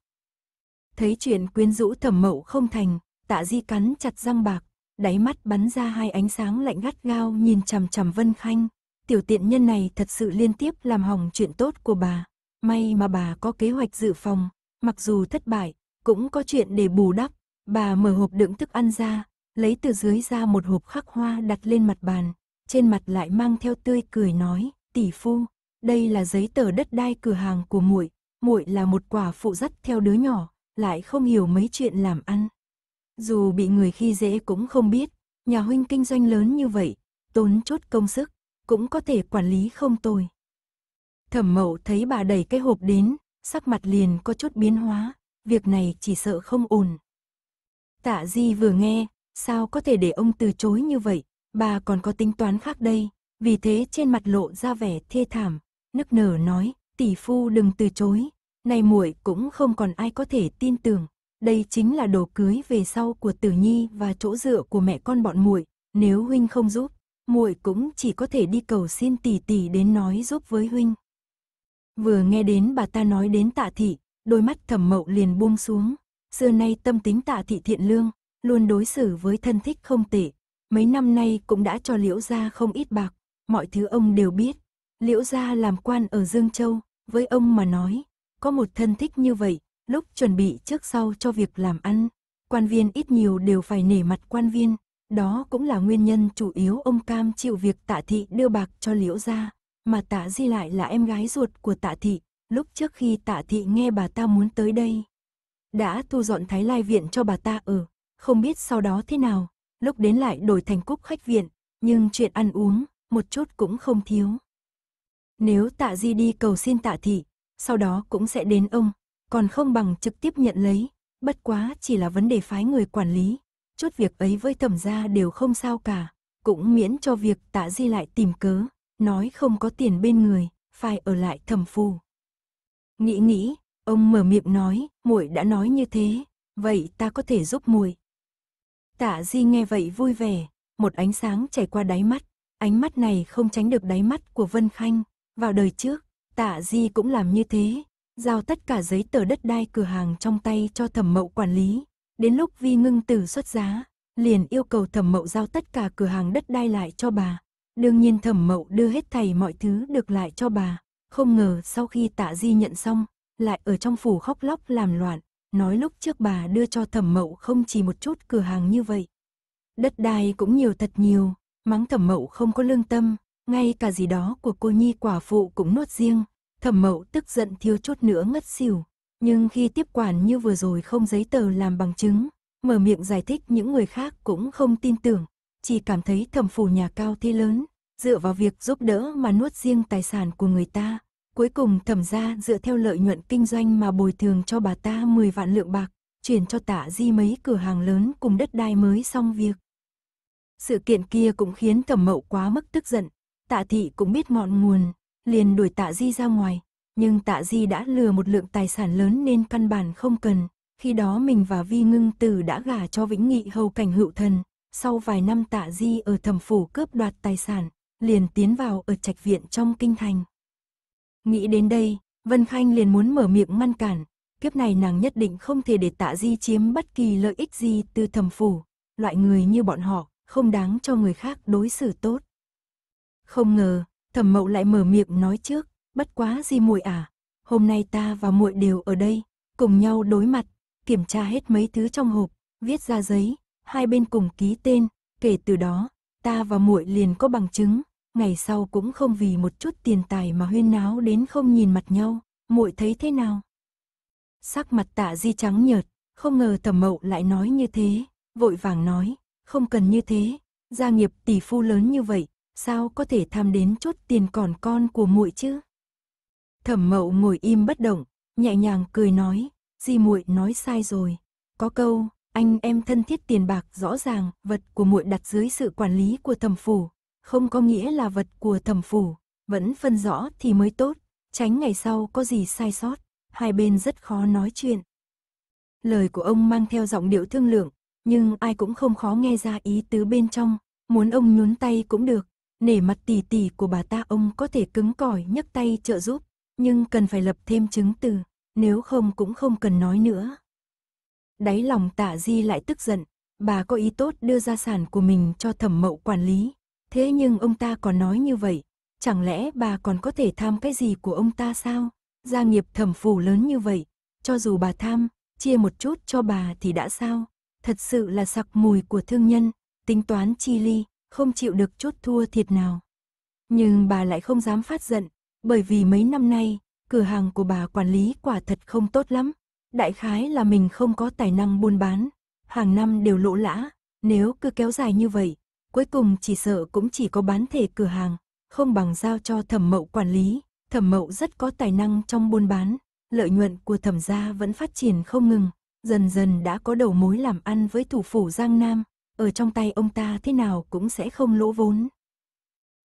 Thấy chuyện quyến rũ thẩm mậu không thành, tạ di cắn chặt răng bạc, đáy mắt bắn ra hai ánh sáng lạnh gắt gao nhìn chằm chằm Vân Khanh. Tiểu tiện nhân này thật sự liên tiếp làm hỏng chuyện tốt của bà. May mà bà có kế hoạch dự phòng, mặc dù thất bại, cũng có chuyện để bù đắp. Bà mở hộp đựng thức ăn ra, lấy từ dưới ra một hộp khắc hoa đặt lên mặt bàn, trên mặt lại mang theo tươi cười nói, tỷ phu, đây là giấy tờ đất đai cửa hàng của muội, muội là một quả phụ dắt theo đứa nhỏ, lại không hiểu mấy chuyện làm ăn. Dù bị người khi dễ cũng không biết, nhà huynh kinh doanh lớn như vậy, tốn chốt công sức, cũng có thể quản lý không tôi. Thẩm mậu thấy bà đẩy cái hộp đến, sắc mặt liền có chút biến hóa, việc này chỉ sợ không ổn. Tạ Di vừa nghe, sao có thể để ông từ chối như vậy, bà còn có tính toán khác đây, vì thế trên mặt lộ ra vẻ thê thảm, nức nở nói, tỷ phu đừng từ chối, nay muội cũng không còn ai có thể tin tưởng, đây chính là đồ cưới về sau của Tử Nhi và chỗ dựa của mẹ con bọn muội, nếu huynh không giúp, muội cũng chỉ có thể đi cầu xin tỷ tỷ đến nói giúp với huynh. Vừa nghe đến bà ta nói đến Tạ thị, đôi mắt Thẩm Mậu liền buông xuống, xưa nay tâm tính Tạ thị thiện lương, luôn đối xử với thân thích không tệ, mấy năm nay cũng đã cho Liễu gia không ít bạc, mọi thứ ông đều biết, Liễu gia làm quan ở Dương Châu, với ông mà nói, có một thân thích như vậy, lúc chuẩn bị trước sau cho việc làm ăn, quan viên ít nhiều đều phải nể mặt quan viên, đó cũng là nguyên nhân chủ yếu ông Cam chịu việc tạ thị đưa bạc cho Liễu gia, mà tạ di lại là em gái ruột của tạ thị, lúc trước khi tạ thị nghe bà ta muốn tới đây. Đã thu dọn thái lai viện cho bà ta ở, không biết sau đó thế nào, lúc đến lại đổi thành cúc khách viện, nhưng chuyện ăn uống, một chút cũng không thiếu. Nếu tạ di đi cầu xin tạ thị, sau đó cũng sẽ đến ông, còn không bằng trực tiếp nhận lấy, bất quá chỉ là vấn đề phái người quản lý. Chút việc ấy với thẩm gia đều không sao cả, cũng miễn cho việc tạ di lại tìm cớ, nói không có tiền bên người, phải ở lại thẩm phù. Nghĩ nghĩ, ông mở miệng nói, muội đã nói như thế, vậy ta có thể giúp muội. Tạ Di nghe vậy vui vẻ, một ánh sáng chảy qua đáy mắt, ánh mắt này không tránh được đáy mắt của Vân Khanh, vào đời trước, tạ di cũng làm như thế, giao tất cả giấy tờ đất đai cửa hàng trong tay cho thẩm mậu quản lý. Đến lúc vi ngưng tử xuất giá, liền yêu cầu thẩm mậu giao tất cả cửa hàng đất đai lại cho bà. Đương nhiên thẩm mậu đưa hết thầy mọi thứ được lại cho bà. Không ngờ sau khi tạ di nhận xong, lại ở trong phủ khóc lóc làm loạn, nói lúc trước bà đưa cho thẩm mậu không chỉ một chút cửa hàng như vậy. Đất đai cũng nhiều thật nhiều, mắng thẩm mậu không có lương tâm, ngay cả gì đó của cô nhi quả phụ cũng nuốt riêng, thẩm mậu tức giận thiếu chút nữa ngất xỉu. Nhưng khi tiếp quản như vừa rồi không giấy tờ làm bằng chứng, mở miệng giải thích những người khác cũng không tin tưởng, chỉ cảm thấy thẩm phủ nhà cao thế lớn, dựa vào việc giúp đỡ mà nuốt riêng tài sản của người ta. Cuối cùng thẩm ra dựa theo lợi nhuận kinh doanh mà bồi thường cho bà ta 10 vạn lượng bạc, chuyển cho tả di mấy cửa hàng lớn cùng đất đai mới xong việc. Sự kiện kia cũng khiến thẩm mậu quá mức tức giận, Tạ thị cũng biết mọn nguồn, liền đuổi tạ di ra ngoài, nhưng tạ di đã lừa một lượng tài sản lớn nên căn bản không cần. Khi đó mình và Vi Ngưng Tử đã gả cho Vĩnh Nghị hầu cảnh hữu thần, sau vài năm tạ di ở thẩm phủ cướp đoạt tài sản, liền tiến vào ở trạch viện trong kinh thành. Nghĩ đến đây, Vân Khanh liền muốn mở miệng ngăn cản, kiếp này nàng nhất định không thể để tạ di chiếm bất kỳ lợi ích gì từ thẩm phủ, loại người như bọn họ không đáng cho người khác đối xử tốt. Không ngờ, thẩm mậu lại mở miệng nói trước, bất quá gì muội à, hôm nay ta và muội đều ở đây, cùng nhau đối mặt, kiểm tra hết mấy thứ trong hộp, viết ra giấy, hai bên cùng ký tên, kể từ đó, ta và muội liền có bằng chứng, ngày sau cũng không vì một chút tiền tài mà huyên náo đến không nhìn mặt nhau, muội thấy thế nào? Sắc mặt Tạ Di trắng nhợt, không ngờ Thẩm Mậu lại nói như thế, vội vàng nói, không cần như thế, gia nghiệp tỷ phu lớn như vậy, sao có thể tham đến chút tiền còn con của muội chứ? Thẩm Mậu ngồi im bất động, nhẹ nhàng cười nói, "Di muội nói sai rồi, có câu anh em thân thiết tiền bạc rõ ràng, vật của muội đặt dưới sự quản lý của thẩm phủ, không có nghĩa là vật của thẩm phủ, vẫn phân rõ thì mới tốt, tránh ngày sau có gì sai sót." Hai bên rất khó nói chuyện. Lời của ông mang theo giọng điệu thương lượng, nhưng ai cũng không khó nghe ra ý tứ bên trong, muốn ông nhún tay cũng được, Nể mặt tỷ tỷ của bà ta ông có thể cứng cỏi nhấc tay trợ giúp, nhưng cần phải lập thêm chứng từ, nếu không cũng không cần nói nữa. Đáy lòng tạ di lại tức giận, bà có ý tốt đưa ra sản của mình cho thẩm mậu quản lý, thế nhưng ông ta còn nói như vậy, chẳng lẽ bà còn có thể tham cái gì của ông ta sao? Gia nghiệp thẩm phủ lớn như vậy, cho dù bà tham, chia một chút cho bà thì đã sao? Thật sự là sặc mùi của thương nhân, tính toán chi ly, không chịu được chút thua thiệt nào. Nhưng bà lại không dám phát giận, bởi vì mấy năm nay, cửa hàng của bà quản lý quả thật không tốt lắm. Đại khái là mình không có tài năng buôn bán, hàng năm đều lỗ lã, nếu cứ kéo dài như vậy, cuối cùng chỉ sợ cũng chỉ có bán thể cửa hàng, không bằng giao cho thẩm mậu quản lý. Thẩm mậu rất có tài năng trong buôn bán, lợi nhuận của thẩm gia vẫn phát triển không ngừng, dần dần đã có đầu mối làm ăn với thủ phủ Giang Nam, ở trong tay ông ta thế nào cũng sẽ không lỗ vốn.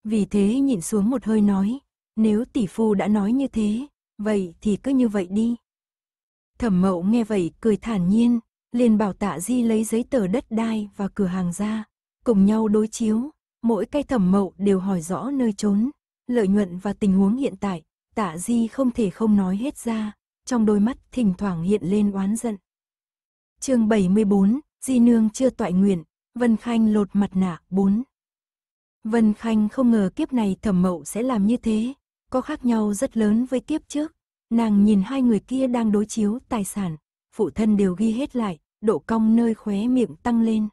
Vì thế nhìn xuống một hơi nói, nếu tỷ phu đã nói như thế, vậy thì cứ như vậy đi. Thẩm mậu nghe vậy cười thản nhiên, liền bảo tạ di lấy giấy tờ đất đai và cửa hàng ra, cùng nhau đối chiếu, mỗi cây thẩm mậu đều hỏi rõ nơi trốn, lợi nhuận và tình huống hiện tại, tạ di không thể không nói hết ra, trong đôi mắt thỉnh thoảng hiện lên oán giận. chương 74, Di Nương chưa tọa nguyện, Vân Khanh lột mặt nạ, 4. Vân Khanh không ngờ kiếp này thẩm mậu sẽ làm như thế, có khác nhau rất lớn với kiếp trước. Nàng nhìn hai người kia đang đối chiếu tài sản, phụ thân đều ghi hết lại, độ cong nơi khóe miệng tăng lên.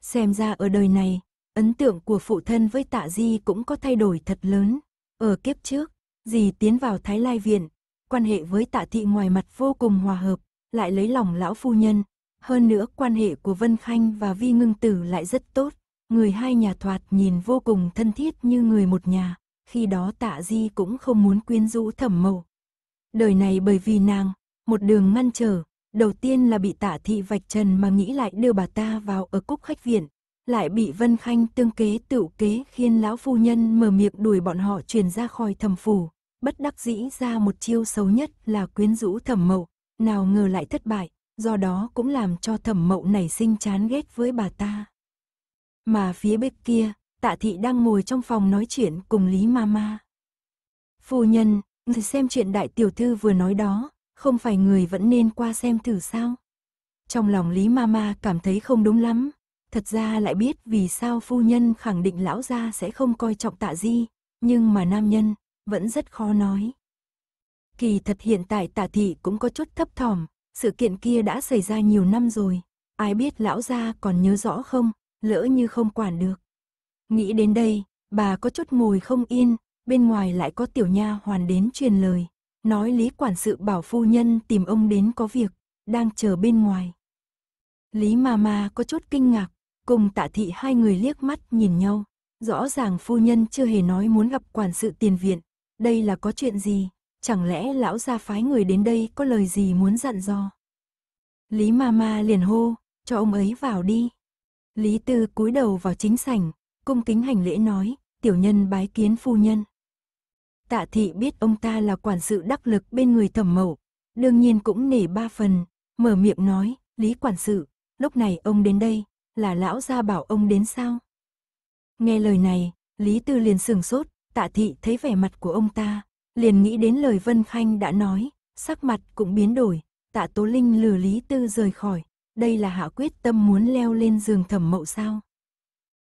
Xem ra ở đời này, ấn tượng của phụ thân với tạ di cũng có thay đổi thật lớn. Ở kiếp trước, dì tiến vào Thái Lai Viện, quan hệ với tạ thị ngoài mặt vô cùng hòa hợp, lại lấy lòng lão phu nhân, hơn nữa quan hệ của Vân Khanh và Vi Ngưng Tử lại rất tốt, người hai nhà thoạt nhìn vô cùng thân thiết như người một nhà, khi đó tạ Di cũng không muốn quyến rũ thẩm mẫu. Đời này bởi vì nàng, một đường ngăn trở, đầu tiên là bị tạ thị vạch trần mà nghĩ lại đưa bà ta vào ở cúc khách viện, lại bị Vân Khanh tương kế tựu kế khiến lão phu nhân mở miệng đuổi bọn họ truyền ra khỏi thẩm phủ, bất đắc dĩ ra một chiêu xấu nhất là quyến rũ thẩm mậu, nào ngờ lại thất bại, do đó cũng làm cho thẩm mậu nảy sinh chán ghét với bà ta. Mà phía bên kia, tạ thị đang ngồi trong phòng nói chuyện cùng Lý Mama. Phu nhân, người xem chuyện đại tiểu thư vừa nói đó, không phải người vẫn nên qua xem thử sao? Trong lòng Lý Mama cảm thấy không đúng lắm, thật ra lại biết vì sao phu nhân khẳng định lão gia sẽ không coi trọng tạ di, nhưng mà nam nhân, vẫn rất khó nói. Kỳ thật hiện tại tạ thị cũng có chút thấp thỏm, sự kiện kia đã xảy ra nhiều năm rồi, ai biết lão gia còn nhớ rõ không, lỡ như không quản được. Nghĩ đến đây, bà có chút ngồi không yên, bên ngoài lại có tiểu nha hoàn đến truyền lời, nói Lý quản sự bảo phu nhân tìm ông đến có việc, đang chờ bên ngoài. Lý mà mà có chút kinh ngạc, cùng tạ thị hai người liếc mắt nhìn nhau, rõ ràng phu nhân chưa hề nói muốn gặp quản sự tiền viện, đây là có chuyện gì? chẳng lẽ lão gia phái người đến đây có lời gì muốn dặn dò? Lý Mama liền hô, cho ông ấy vào đi. Lý Tư cúi đầu vào chính sảnh, cung kính hành lễ nói, tiểu nhân bái kiến phu nhân. Tạ thị biết ông ta là quản sự đắc lực bên người thẩm mẫu, đương nhiên cũng nể ba phần, mở miệng nói, Lý quản sự, lúc này ông đến đây, là lão gia bảo ông đến sao? Nghe lời này, Lý Tư liền sừng sốt, tạ thị thấy vẻ mặt của ông ta, Liền nghĩ đến lời Vân Khanh đã nói, sắc mặt cũng biến đổi, tạ Tố Linh lừa Lý Tư rời khỏi, đây là hạ quyết tâm muốn leo lên giường thẩm mậu sao.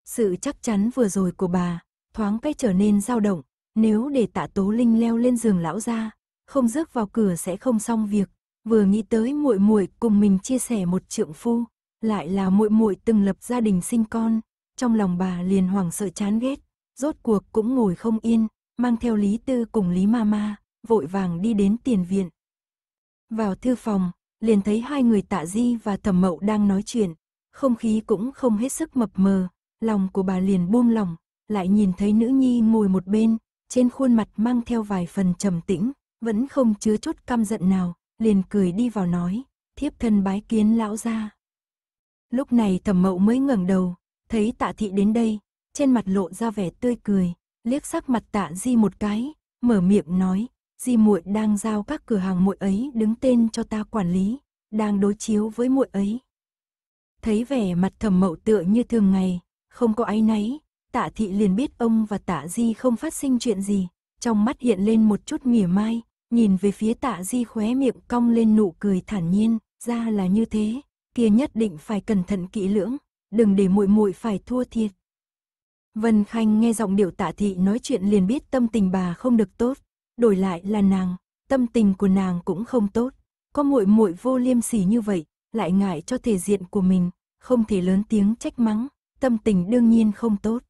Sự chắc chắn vừa rồi của bà, thoáng cái trở nên dao động, nếu để tạ Tố Linh leo lên giường lão ra, không rớt vào cửa sẽ không xong việc, vừa nghĩ tới muội muội cùng mình chia sẻ một trượng phu, lại là muội muội từng lập gia đình sinh con, trong lòng bà liền hoảng sợ chán ghét, rốt cuộc cũng ngồi không yên, mang theo Lý Tư cùng Lý Mama, vội vàng đi đến tiền viện. Vào thư phòng, liền thấy hai người tạ di và thẩm mậu đang nói chuyện, không khí cũng không hết sức mập mờ, lòng của bà liền buông lòng, lại nhìn thấy nữ nhi ngồi một bên, trên khuôn mặt mang theo vài phần trầm tĩnh, vẫn không chứa chút căm giận nào, liền cười đi vào nói, thiếp thân bái kiến lão ra. Lúc này thẩm mậu mới ngẩng đầu, thấy tạ thị đến đây, trên mặt lộ ra vẻ tươi cười, liếc sắc mặt tạ di một cái, mở miệng nói, di muội đang giao các cửa hàng muội ấy đứng tên cho ta quản lý, đang đối chiếu với muội ấy. Thấy vẻ mặt thẩm mậu tựa như thường ngày, không có áy náy, tạ thị liền biết ông và tạ di không phát sinh chuyện gì, trong mắt hiện lên một chút mỉa mai, nhìn về phía tạ di khóe miệng cong lên nụ cười thản nhiên, ra là như thế, kia nhất định phải cẩn thận kỹ lưỡng, đừng để muội muội phải thua thiệt. Vân Khanh nghe giọng điệu tạ thị nói chuyện liền biết tâm tình bà không được tốt, đổi lại là nàng, tâm tình của nàng cũng không tốt, có muội muội vô liêm sỉ như vậy, lại ngại cho thể diện của mình, không thể lớn tiếng trách mắng, tâm tình đương nhiên không tốt.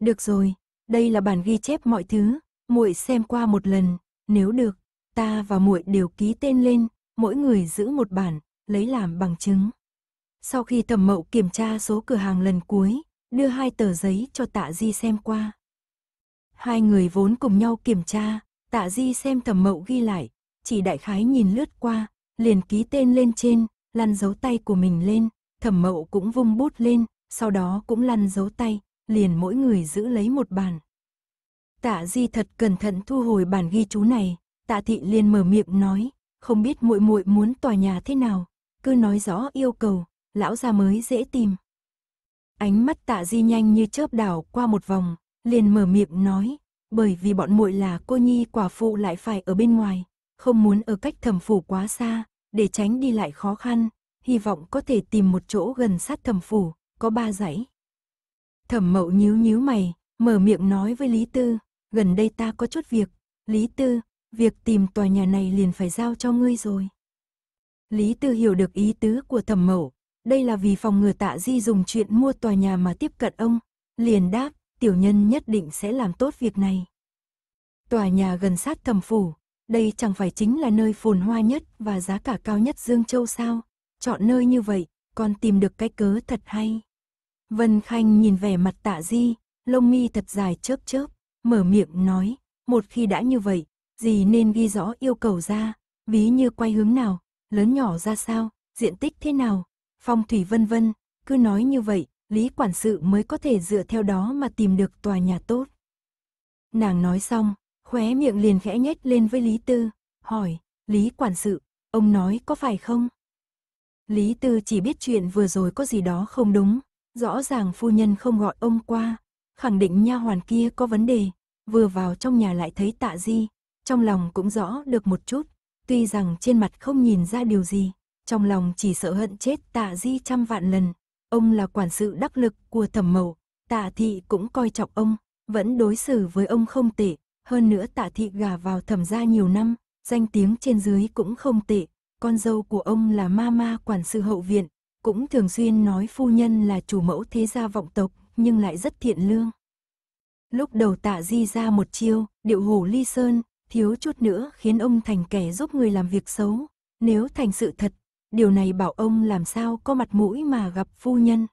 Được rồi, đây là bản ghi chép mọi thứ, muội xem qua một lần, nếu được, ta và muội đều ký tên lên, mỗi người giữ một bản, lấy làm bằng chứng. Sau khi Thẩm Mậu kiểm tra số cửa hàng lần cuối, đưa hai tờ giấy cho tạ di xem qua. Hai người vốn cùng nhau kiểm tra, tạ di xem thẩm mậu ghi lại, chỉ đại khái nhìn lướt qua, liền ký tên lên trên, lăn dấu tay của mình lên, thẩm mậu cũng vung bút lên, sau đó cũng lăn dấu tay, liền mỗi người giữ lấy một bàn. Tạ Di thật cẩn thận thu hồi bản ghi chú này, Tạ thị liền mở miệng nói, không biết muội muội muốn tòa nhà thế nào, cứ nói rõ yêu cầu, lão gia mới dễ tìm. Ánh mắt tạ di nhanh như chớp đảo qua một vòng, liền mở miệng nói, bởi vì bọn muội là cô nhi quả phụ lại phải ở bên ngoài, không muốn ở cách thẩm phủ quá xa, để tránh đi lại khó khăn, hy vọng có thể tìm một chỗ gần sát thẩm phủ, có ba dãy. Thẩm mậu nhíu nhíu mày, mở miệng nói với Lý Tư, gần đây ta có chút việc, Lý Tư, việc tìm tòa nhà này liền phải giao cho ngươi rồi. Lý Tư hiểu được ý tứ của thẩm mậu, đây là vì phòng ngừa tạ di dùng chuyện mua tòa nhà mà tiếp cận ông. Liền đáp, tiểu nhân nhất định sẽ làm tốt việc này. Tòa nhà gần sát thẩm phủ, đây chẳng phải chính là nơi phồn hoa nhất và giá cả cao nhất Dương Châu sao. Chọn nơi như vậy, còn tìm được cái cớ thật hay. Vân Khanh nhìn vẻ mặt tạ di, lông mi thật dài chớp chớp, mở miệng nói, một khi đã như vậy, gì nên ghi rõ yêu cầu ra, ví như quay hướng nào, lớn nhỏ ra sao, diện tích thế nào, phong thủy vân vân, cứ nói như vậy, Lý Quản sự mới có thể dựa theo đó mà tìm được tòa nhà tốt. Nàng nói xong, khóe miệng liền khẽ nhếch lên với Lý Tư, hỏi, Lý Quản sự, ông nói có phải không? Lý Tư chỉ biết chuyện vừa rồi có gì đó không đúng, rõ ràng phu nhân không gọi ông qua, khẳng định nha hoàn kia có vấn đề, vừa vào trong nhà lại thấy tạ di, trong lòng cũng rõ được một chút, tuy rằng trên mặt không nhìn ra điều gì, trong lòng chỉ sợ hận chết tạ di trăm vạn lần. Ông là quản sự đắc lực của thẩm mẫu, tạ thị cũng coi trọng ông, vẫn đối xử với ông không tệ. Hơn nữa tạ thị gả vào thẩm gia nhiều năm, danh tiếng trên dưới cũng không tệ. Con dâu của ông là mama quản sự hậu viện, cũng thường xuyên nói phu nhân là chủ mẫu thế gia vọng tộc nhưng lại rất thiện lương. Lúc đầu tạ di ra một chiêu, điệu hổ ly sơn, thiếu chút nữa khiến ông thành kẻ giúp người làm việc xấu. Nếu thành sự thật điều này bảo ông làm sao có mặt mũi mà gặp phu nhân.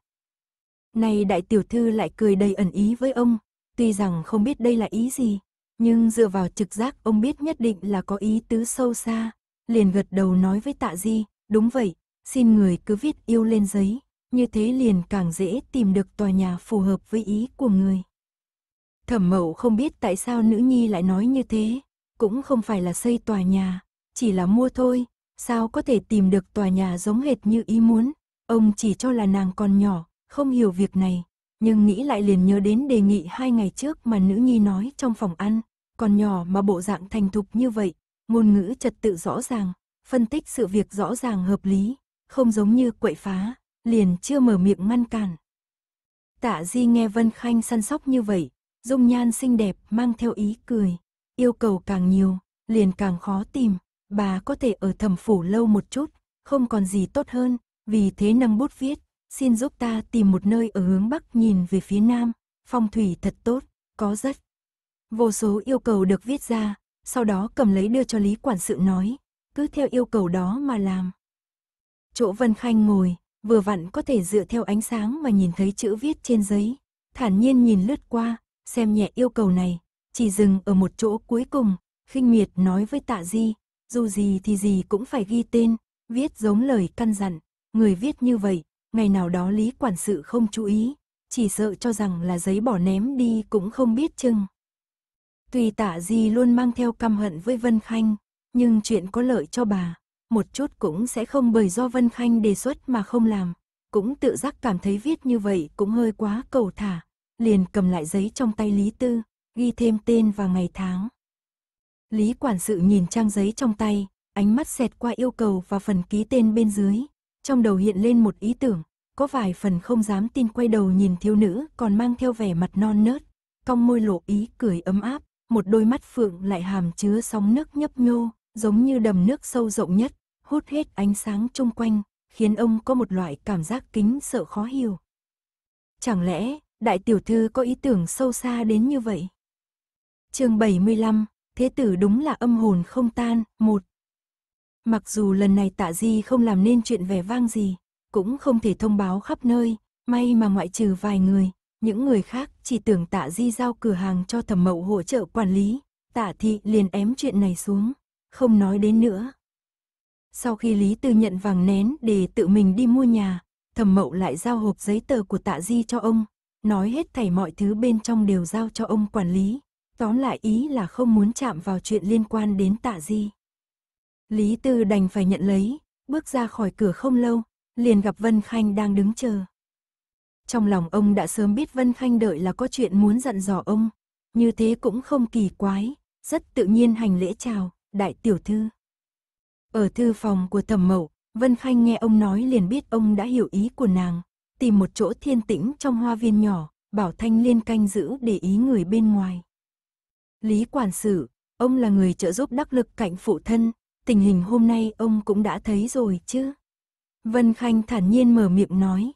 Này đại tiểu thư lại cười đầy ẩn ý với ông, tuy rằng không biết đây là ý gì, nhưng dựa vào trực giác ông biết nhất định là có ý tứ sâu xa, liền gật đầu nói với tạ di, đúng vậy, xin người cứ viết yêu lên giấy, như thế liền càng dễ tìm được tòa nhà phù hợp với ý của người. Thẩm mậu không biết tại sao nữ nhi lại nói như thế, cũng không phải là xây tòa nhà, chỉ là mua thôi, sao có thể tìm được tòa nhà giống hệt như ý muốn, ông chỉ cho là nàng còn nhỏ, không hiểu việc này, nhưng nghĩ lại liền nhớ đến đề nghị hai ngày trước mà nữ nhi nói trong phòng ăn, còn nhỏ mà bộ dạng thành thục như vậy, ngôn ngữ trật tự rõ ràng, phân tích sự việc rõ ràng hợp lý, không giống như quậy phá, liền chưa mở miệng ngăn cản. Tạ Di nghe Vân Khanh săn sóc như vậy, dung nhan xinh đẹp mang theo ý cười, yêu cầu càng nhiều, liền càng khó tìm bà có thể ở thẩm phủ lâu một chút, không còn gì tốt hơn, vì thế nâng bút viết, xin giúp ta tìm một nơi ở hướng Bắc nhìn về phía Nam, phong thủy thật tốt, có rất. Vô số yêu cầu được viết ra, sau đó cầm lấy đưa cho Lý Quản sự nói, cứ theo yêu cầu đó mà làm. Chỗ Vân Khanh ngồi, vừa vặn có thể dựa theo ánh sáng mà nhìn thấy chữ viết trên giấy, thản nhiên nhìn lướt qua, xem nhẹ yêu cầu này, chỉ dừng ở một chỗ cuối cùng, khinh miệt nói với tạ di, dù gì thì gì cũng phải ghi tên, viết giống lời căn dặn, người viết như vậy, ngày nào đó lý quản sự không chú ý, chỉ sợ cho rằng là giấy bỏ ném đi cũng không biết chừng. tùy tạ gì luôn mang theo căm hận với Vân Khanh, nhưng chuyện có lợi cho bà, một chút cũng sẽ không bởi do Vân Khanh đề xuất mà không làm, cũng tự giác cảm thấy viết như vậy cũng hơi quá cầu thả, liền cầm lại giấy trong tay Lý Tư, ghi thêm tên và ngày tháng. Lý quản sự nhìn trang giấy trong tay, ánh mắt xẹt qua yêu cầu và phần ký tên bên dưới. Trong đầu hiện lên một ý tưởng, có vài phần không dám tin quay đầu nhìn thiếu nữ còn mang theo vẻ mặt non nớt, cong môi lộ ý cười ấm áp, một đôi mắt phượng lại hàm chứa sóng nước nhấp nhô, giống như đầm nước sâu rộng nhất, hút hết ánh sáng chung quanh, khiến ông có một loại cảm giác kính sợ khó hiểu. Chẳng lẽ, đại tiểu thư có ý tưởng sâu xa đến như vậy? chương 75, thế tử đúng là âm hồn không tan, một. Mặc dù lần này tạ di không làm nên chuyện vẻ vang gì, cũng không thể thông báo khắp nơi, may mà ngoại trừ vài người, những người khác chỉ tưởng tạ di giao cửa hàng cho thẩm mậu hỗ trợ quản lý, tạ thị liền ém chuyện này xuống, không nói đến nữa. Sau khi Lý Tư nhận vàng nén để tự mình đi mua nhà, thẩm mậu lại giao hộp giấy tờ của tạ di cho ông, nói hết thảy mọi thứ bên trong đều giao cho ông quản lý, Tóm lại ý là không muốn chạm vào chuyện liên quan đến tạ di. Lý Tư đành phải nhận lấy, bước ra khỏi cửa không lâu, liền gặp Vân Khanh đang đứng chờ. Trong lòng ông đã sớm biết Vân Khanh đợi là có chuyện muốn dặn dò ông, như thế cũng không kỳ quái, rất tự nhiên hành lễ chào, đại tiểu thư. Ở thư phòng của thẩm mậu, Vân Khanh nghe ông nói liền biết ông đã hiểu ý của nàng, tìm một chỗ thiên tĩnh trong hoa viên nhỏ, bảo Thanh Liên canh giữ để ý người bên ngoài. Lý Quản sự, ông là người trợ giúp đắc lực cạnh phụ thân, tình hình hôm nay ông cũng đã thấy rồi chứ. Vân Khanh thản nhiên mở miệng nói.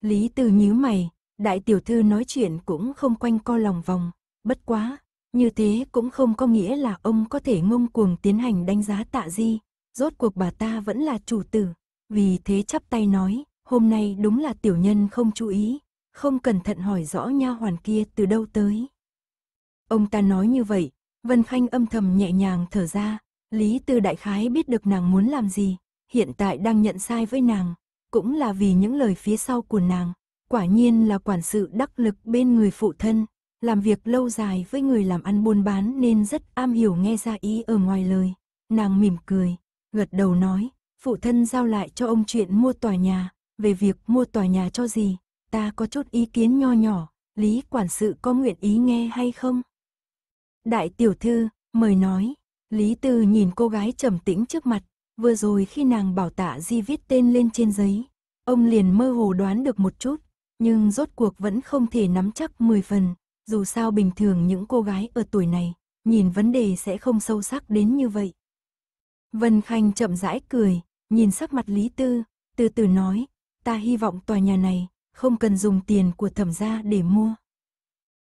Lý Từ nhíu mày, đại tiểu thư nói chuyện cũng không quanh co lòng vòng, bất quá, như thế cũng không có nghĩa là ông có thể ngông cuồng tiến hành đánh giá tạ di, rốt cuộc bà ta vẫn là chủ tử, vì thế chắp tay nói, hôm nay đúng là tiểu nhân không chú ý, không cẩn thận hỏi rõ nha hoàn kia từ đâu tới. Ông ta nói như vậy, Vân Khanh âm thầm nhẹ nhàng thở ra, Lý Tư Đại Khái biết được nàng muốn làm gì, hiện tại đang nhận sai với nàng, cũng là vì những lời phía sau của nàng. Quả nhiên là quản sự đắc lực bên người phụ thân, làm việc lâu dài với người làm ăn buôn bán nên rất am hiểu nghe ra ý ở ngoài lời. Nàng mỉm cười, gật đầu nói, phụ thân giao lại cho ông chuyện mua tòa nhà, về việc mua tòa nhà cho gì, ta có chút ý kiến nho nhỏ, lý quản sự có nguyện ý nghe hay không? Đại tiểu thư, mời nói. Lý Tư nhìn cô gái trầm tĩnh trước mặt, vừa rồi khi nàng bảo tạ di viết tên lên trên giấy, ông liền mơ hồ đoán được một chút, nhưng rốt cuộc vẫn không thể nắm chắc 10 phần, dù sao bình thường những cô gái ở tuổi này, nhìn vấn đề sẽ không sâu sắc đến như vậy. Vân Khanh chậm rãi cười, nhìn sắc mặt Lý Tư, từ từ nói, ta hy vọng tòa nhà này không cần dùng tiền của thẩm gia để mua.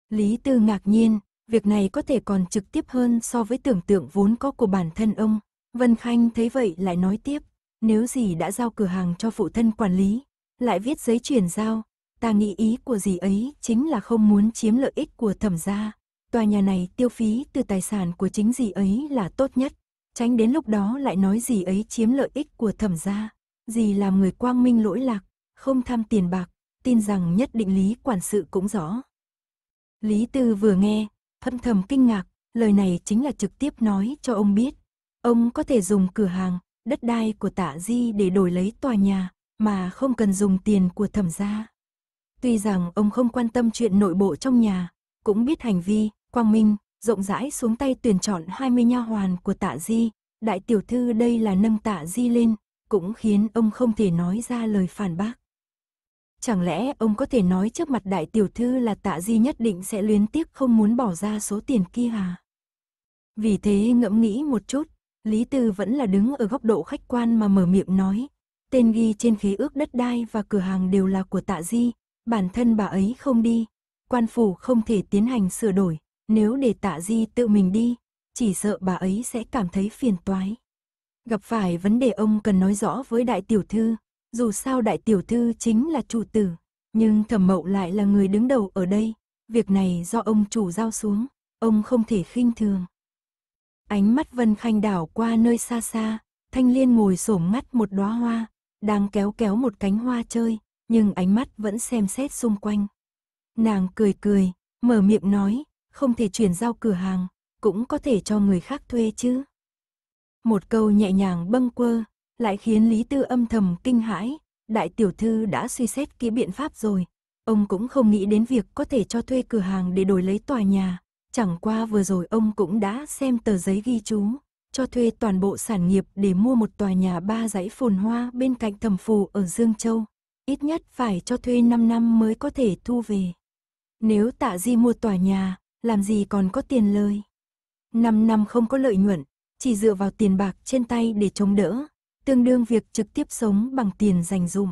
Lý Tư ngạc nhiên, việc này có thể còn trực tiếp hơn so với tưởng tượng vốn có của bản thân ông. Vân Khanh thấy vậy lại nói tiếp, nếu dì đã giao cửa hàng cho phụ thân quản lý, lại viết giấy chuyển giao, ta nghĩ ý của dì ấy chính là không muốn chiếm lợi ích của thẩm gia. Tòa nhà này tiêu phí từ tài sản của chính dì ấy là tốt nhất, tránh đến lúc đó lại nói dì ấy chiếm lợi ích của thẩm gia. Dì làm người quang minh lỗi lạc, không tham tiền bạc, tin rằng nhất định lý quản sự cũng rõ. Lý Tư vừa nghe, thâm thầm kinh ngạc, lời này chính là trực tiếp nói cho ông biết. Ông có thể dùng cửa hàng, đất đai của tạ Di để đổi lấy tòa nhà, mà không cần dùng tiền của thẩm gia. Tuy rằng ông không quan tâm chuyện nội bộ trong nhà, cũng biết hành vi, quang minh, rộng rãi xuống tay tuyển chọn 20 nha hoàn của tạ Di, đại tiểu thư đây là nâng tạ Di lên, cũng khiến ông không thể nói ra lời phản bác. Chẳng lẽ ông có thể nói trước mặt đại tiểu thư là tạ di nhất định sẽ luyến tiếc không muốn bỏ ra số tiền kia à? Vì thế ngẫm nghĩ một chút, Lý Tư vẫn là đứng ở góc độ khách quan mà mở miệng nói. Tên ghi trên khế ước đất đai và cửa hàng đều là của tạ di, bản thân bà ấy không đi. Quan phủ không thể tiến hành sửa đổi, nếu để tạ di tự mình đi, chỉ sợ bà ấy sẽ cảm thấy phiền toái. Gặp phải vấn đề ông cần nói rõ với đại tiểu thư, dù sao đại tiểu thư chính là chủ tử, nhưng thẩm mậu lại là người đứng đầu ở đây. Việc này do ông chủ giao xuống, ông không thể khinh thường. Ánh mắt Vân Khanh đảo qua nơi xa xa, Thanh Liên ngồi xổm mắt một đóa hoa, đang kéo kéo một cánh hoa chơi, nhưng ánh mắt vẫn xem xét xung quanh. Nàng cười cười, mở miệng nói, không thể chuyển giao cửa hàng, cũng có thể cho người khác thuê chứ. Một câu nhẹ nhàng bâng quơ, lại khiến Lý Tư âm thầm kinh hãi, đại tiểu thư đã suy xét kỹ biện pháp rồi. Ông cũng không nghĩ đến việc có thể cho thuê cửa hàng để đổi lấy tòa nhà, chẳng qua vừa rồi ông cũng đã xem tờ giấy ghi chú, cho thuê toàn bộ sản nghiệp để mua một tòa nhà ba dãy phồn hoa bên cạnh thẩm phù ở Dương Châu, ít nhất phải cho thuê 5 năm mới có thể thu về. Nếu tạ di mua tòa nhà, làm gì còn có tiền lời. 5 năm không có lợi nhuận, chỉ dựa vào tiền bạc trên tay để chống đỡ, tương đương việc trực tiếp sống bằng tiền dành dụm.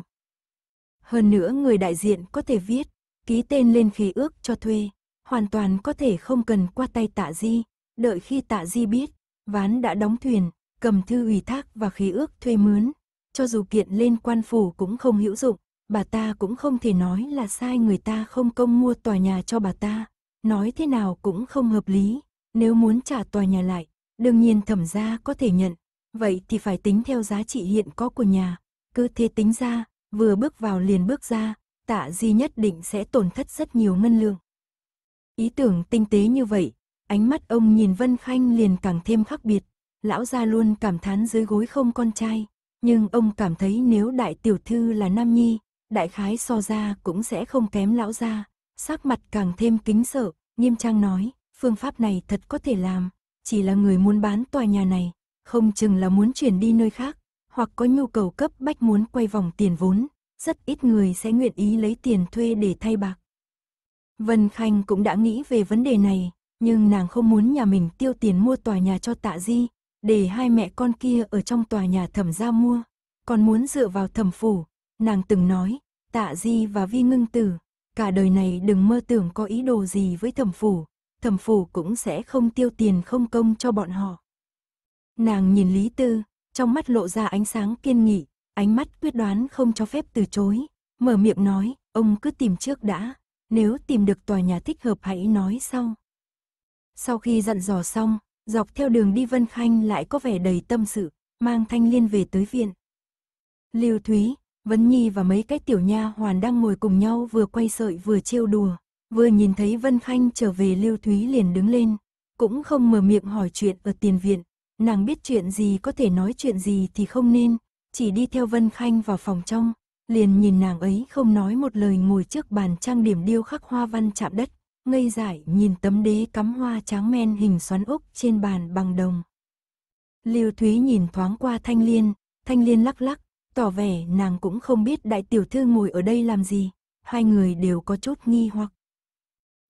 Hơn nữa người đại diện có thể viết, ký tên lên khế ước cho thuê, hoàn toàn có thể không cần qua tay tạ di, đợi khi tạ di biết, ván đã đóng thuyền, cầm thư ủy thác và khế ước thuê mướn, cho dù kiện lên quan phủ cũng không hữu dụng, bà ta cũng không thể nói là sai người ta không công mua tòa nhà cho bà ta, nói thế nào cũng không hợp lý, nếu muốn trả tòa nhà lại, đương nhiên thẩm gia có thể nhận, vậy thì phải tính theo giá trị hiện có của nhà. Cứ thế tính ra, vừa bước vào liền bước ra, tạ di nhất định sẽ tổn thất rất nhiều ngân lượng. Ý tưởng tinh tế như vậy, ánh mắt ông nhìn Vân Khanh liền càng thêm khác biệt. Lão gia luôn cảm thán dưới gối không con trai, nhưng ông cảm thấy nếu đại tiểu thư là nam nhi, đại khái so ra cũng sẽ không kém lão gia. Sắc mặt càng thêm kính sợ, nghiêm trang nói, phương pháp này thật có thể làm, chỉ là người muốn bán tòa nhà này, không chừng là muốn chuyển đi nơi khác, hoặc có nhu cầu cấp bách muốn quay vòng tiền vốn, rất ít người sẽ nguyện ý lấy tiền thuê để thay bạc. Vân Khanh cũng đã nghĩ về vấn đề này, nhưng nàng không muốn nhà mình tiêu tiền mua tòa nhà cho tạ di, để hai mẹ con kia ở trong tòa nhà thẩm ra mua, còn muốn dựa vào thẩm phủ, nàng từng nói, tạ di và vi ngưng tử, cả đời này đừng mơ tưởng có ý đồ gì với thẩm phủ, thẩm phủ cũng sẽ không tiêu tiền không công cho bọn họ. Nàng nhìn Lý Tư, trong mắt lộ ra ánh sáng kiên nghị, ánh mắt quyết đoán không cho phép từ chối. Mở miệng nói, ông cứ tìm trước đã, nếu tìm được tòa nhà thích hợp hãy nói sau. Sau khi dặn dò xong, dọc theo đường đi Vân Khanh lại có vẻ đầy tâm sự, mang Thanh Liên về tới viện. Lưu Thúy, Vân Nhi và mấy cái tiểu nha hoàn đang ngồi cùng nhau vừa quay sợi vừa trêu đùa, vừa nhìn thấy Vân Khanh trở về Lưu Thúy liền đứng lên, cũng không mở miệng hỏi chuyện ở tiền viện, Nàng biết chuyện gì có thể nói chuyện gì thì không nên, chỉ đi theo Vân Khanh vào phòng trong, liền nhìn nàng ấy không nói một lời ngồi trước bàn trang điểm điêu khắc hoa văn chạm đất, ngây dại nhìn tấm đế cắm hoa tráng men hình xoắn ốc trên bàn bằng đồng. Lưu Thúy nhìn thoáng qua Thanh Liên, Thanh Liên lắc lắc, tỏ vẻ nàng cũng không biết đại tiểu thư ngồi ở đây làm gì, hai người đều có chút nghi hoặc.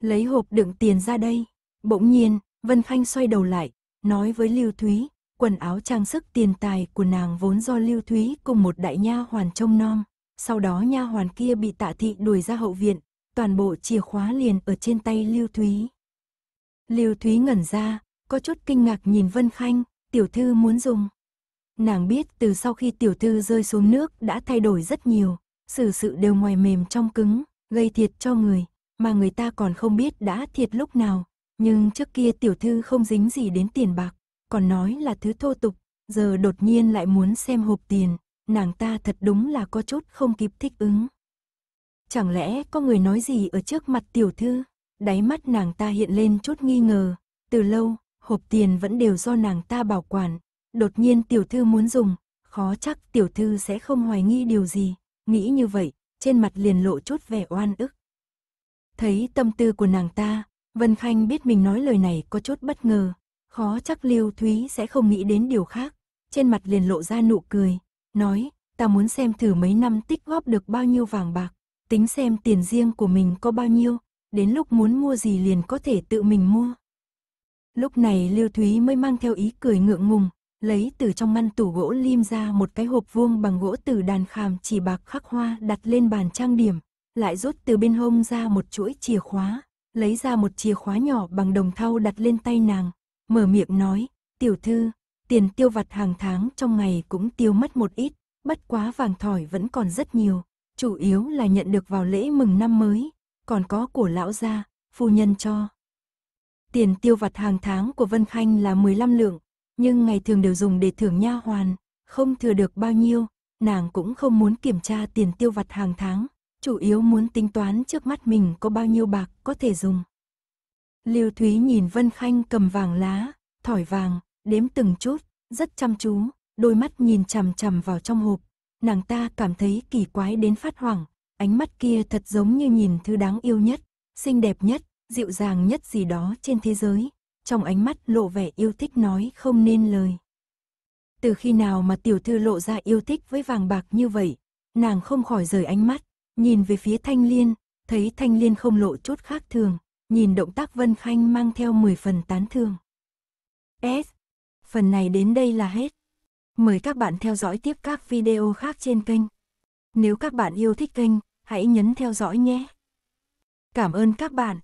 Lấy hộp đựng tiền ra đây, bỗng nhiên, Vân Khanh xoay đầu lại, nói với Lưu Thúy, quần áo trang sức tiền tài của nàng vốn do Lưu Thúy cùng một đại nha hoàn trông nom, sau đó nha hoàn kia bị Tạ thị đuổi ra hậu viện, toàn bộ chìa khóa liền ở trên tay Lưu Thúy. Lưu Thúy ngẩn ra, có chút kinh ngạc nhìn Vân Khanh, tiểu thư muốn dùng. Nàng biết từ sau khi tiểu thư rơi xuống nước đã thay đổi rất nhiều, xử sự, sự đều ngoài mềm trong cứng, gây thiệt cho người, mà người ta còn không biết đã thiệt lúc nào, nhưng trước kia tiểu thư không dính gì đến tiền bạc, còn nói là thứ thô tục, giờ đột nhiên lại muốn xem hộp tiền, nàng ta thật đúng là có chút không kịp thích ứng. Chẳng lẽ có người nói gì ở trước mặt tiểu thư? Đáy mắt nàng ta hiện lên chút nghi ngờ, từ lâu, hộp tiền vẫn đều do nàng ta bảo quản, đột nhiên tiểu thư muốn dùng, khó chắc tiểu thư sẽ không hoài nghi điều gì, nghĩ như vậy, trên mặt liền lộ chút vẻ oan ức. Thấy tâm tư của nàng ta, Vân Khanh biết mình nói lời này có chút bất ngờ, khó chắc Lưu Thúy sẽ không nghĩ đến điều khác. Trên mặt liền lộ ra nụ cười, nói, ta muốn xem thử mấy năm tích góp được bao nhiêu vàng bạc, tính xem tiền riêng của mình có bao nhiêu, đến lúc muốn mua gì liền có thể tự mình mua. Lúc này Lưu Thúy mới mang theo ý cười ngượng ngùng, lấy từ trong ngăn tủ gỗ lim ra một cái hộp vuông bằng gỗ từ đàn khảm chỉ bạc khắc hoa đặt lên bàn trang điểm, lại rút từ bên hông ra một chuỗi chìa khóa, lấy ra một chìa khóa nhỏ bằng đồng thau đặt lên tay nàng, mở miệng nói, tiểu thư, tiền tiêu vặt hàng tháng trong ngày cũng tiêu mất một ít, bất quá vàng thỏi vẫn còn rất nhiều, chủ yếu là nhận được vào lễ mừng năm mới, còn có của lão gia, phu nhân cho. Tiền tiêu vặt hàng tháng của Vân Khanh là 15 lượng, nhưng ngày thường đều dùng để thưởng nha hoàn, không thừa được bao nhiêu, nàng cũng không muốn kiểm tra tiền tiêu vặt hàng tháng, chủ yếu muốn tính toán trước mắt mình có bao nhiêu bạc có thể dùng. liêu Thúy nhìn Vân Khanh cầm vàng lá, thỏi vàng, đếm từng chút, rất chăm chú, đôi mắt nhìn chằm chằm vào trong hộp. Nàng ta cảm thấy kỳ quái đến phát hoảng, ánh mắt kia thật giống như nhìn thứ đáng yêu nhất, xinh đẹp nhất, dịu dàng nhất gì đó trên thế giới. Trong ánh mắt lộ vẻ yêu thích nói không nên lời. Từ khi nào mà tiểu thư lộ ra yêu thích với vàng bạc như vậy, nàng không khỏi rời ánh mắt, Nhìn về phía Thanh Liên, thấy Thanh Liên không lộ chốt khác thường, nhìn động tác Vân Khanh mang theo 10 phần tán thương. S. Phần này đến đây là hết. Mời các bạn theo dõi tiếp các video khác trên kênh. Nếu các bạn yêu thích kênh, hãy nhấn theo dõi nhé. Cảm ơn các bạn.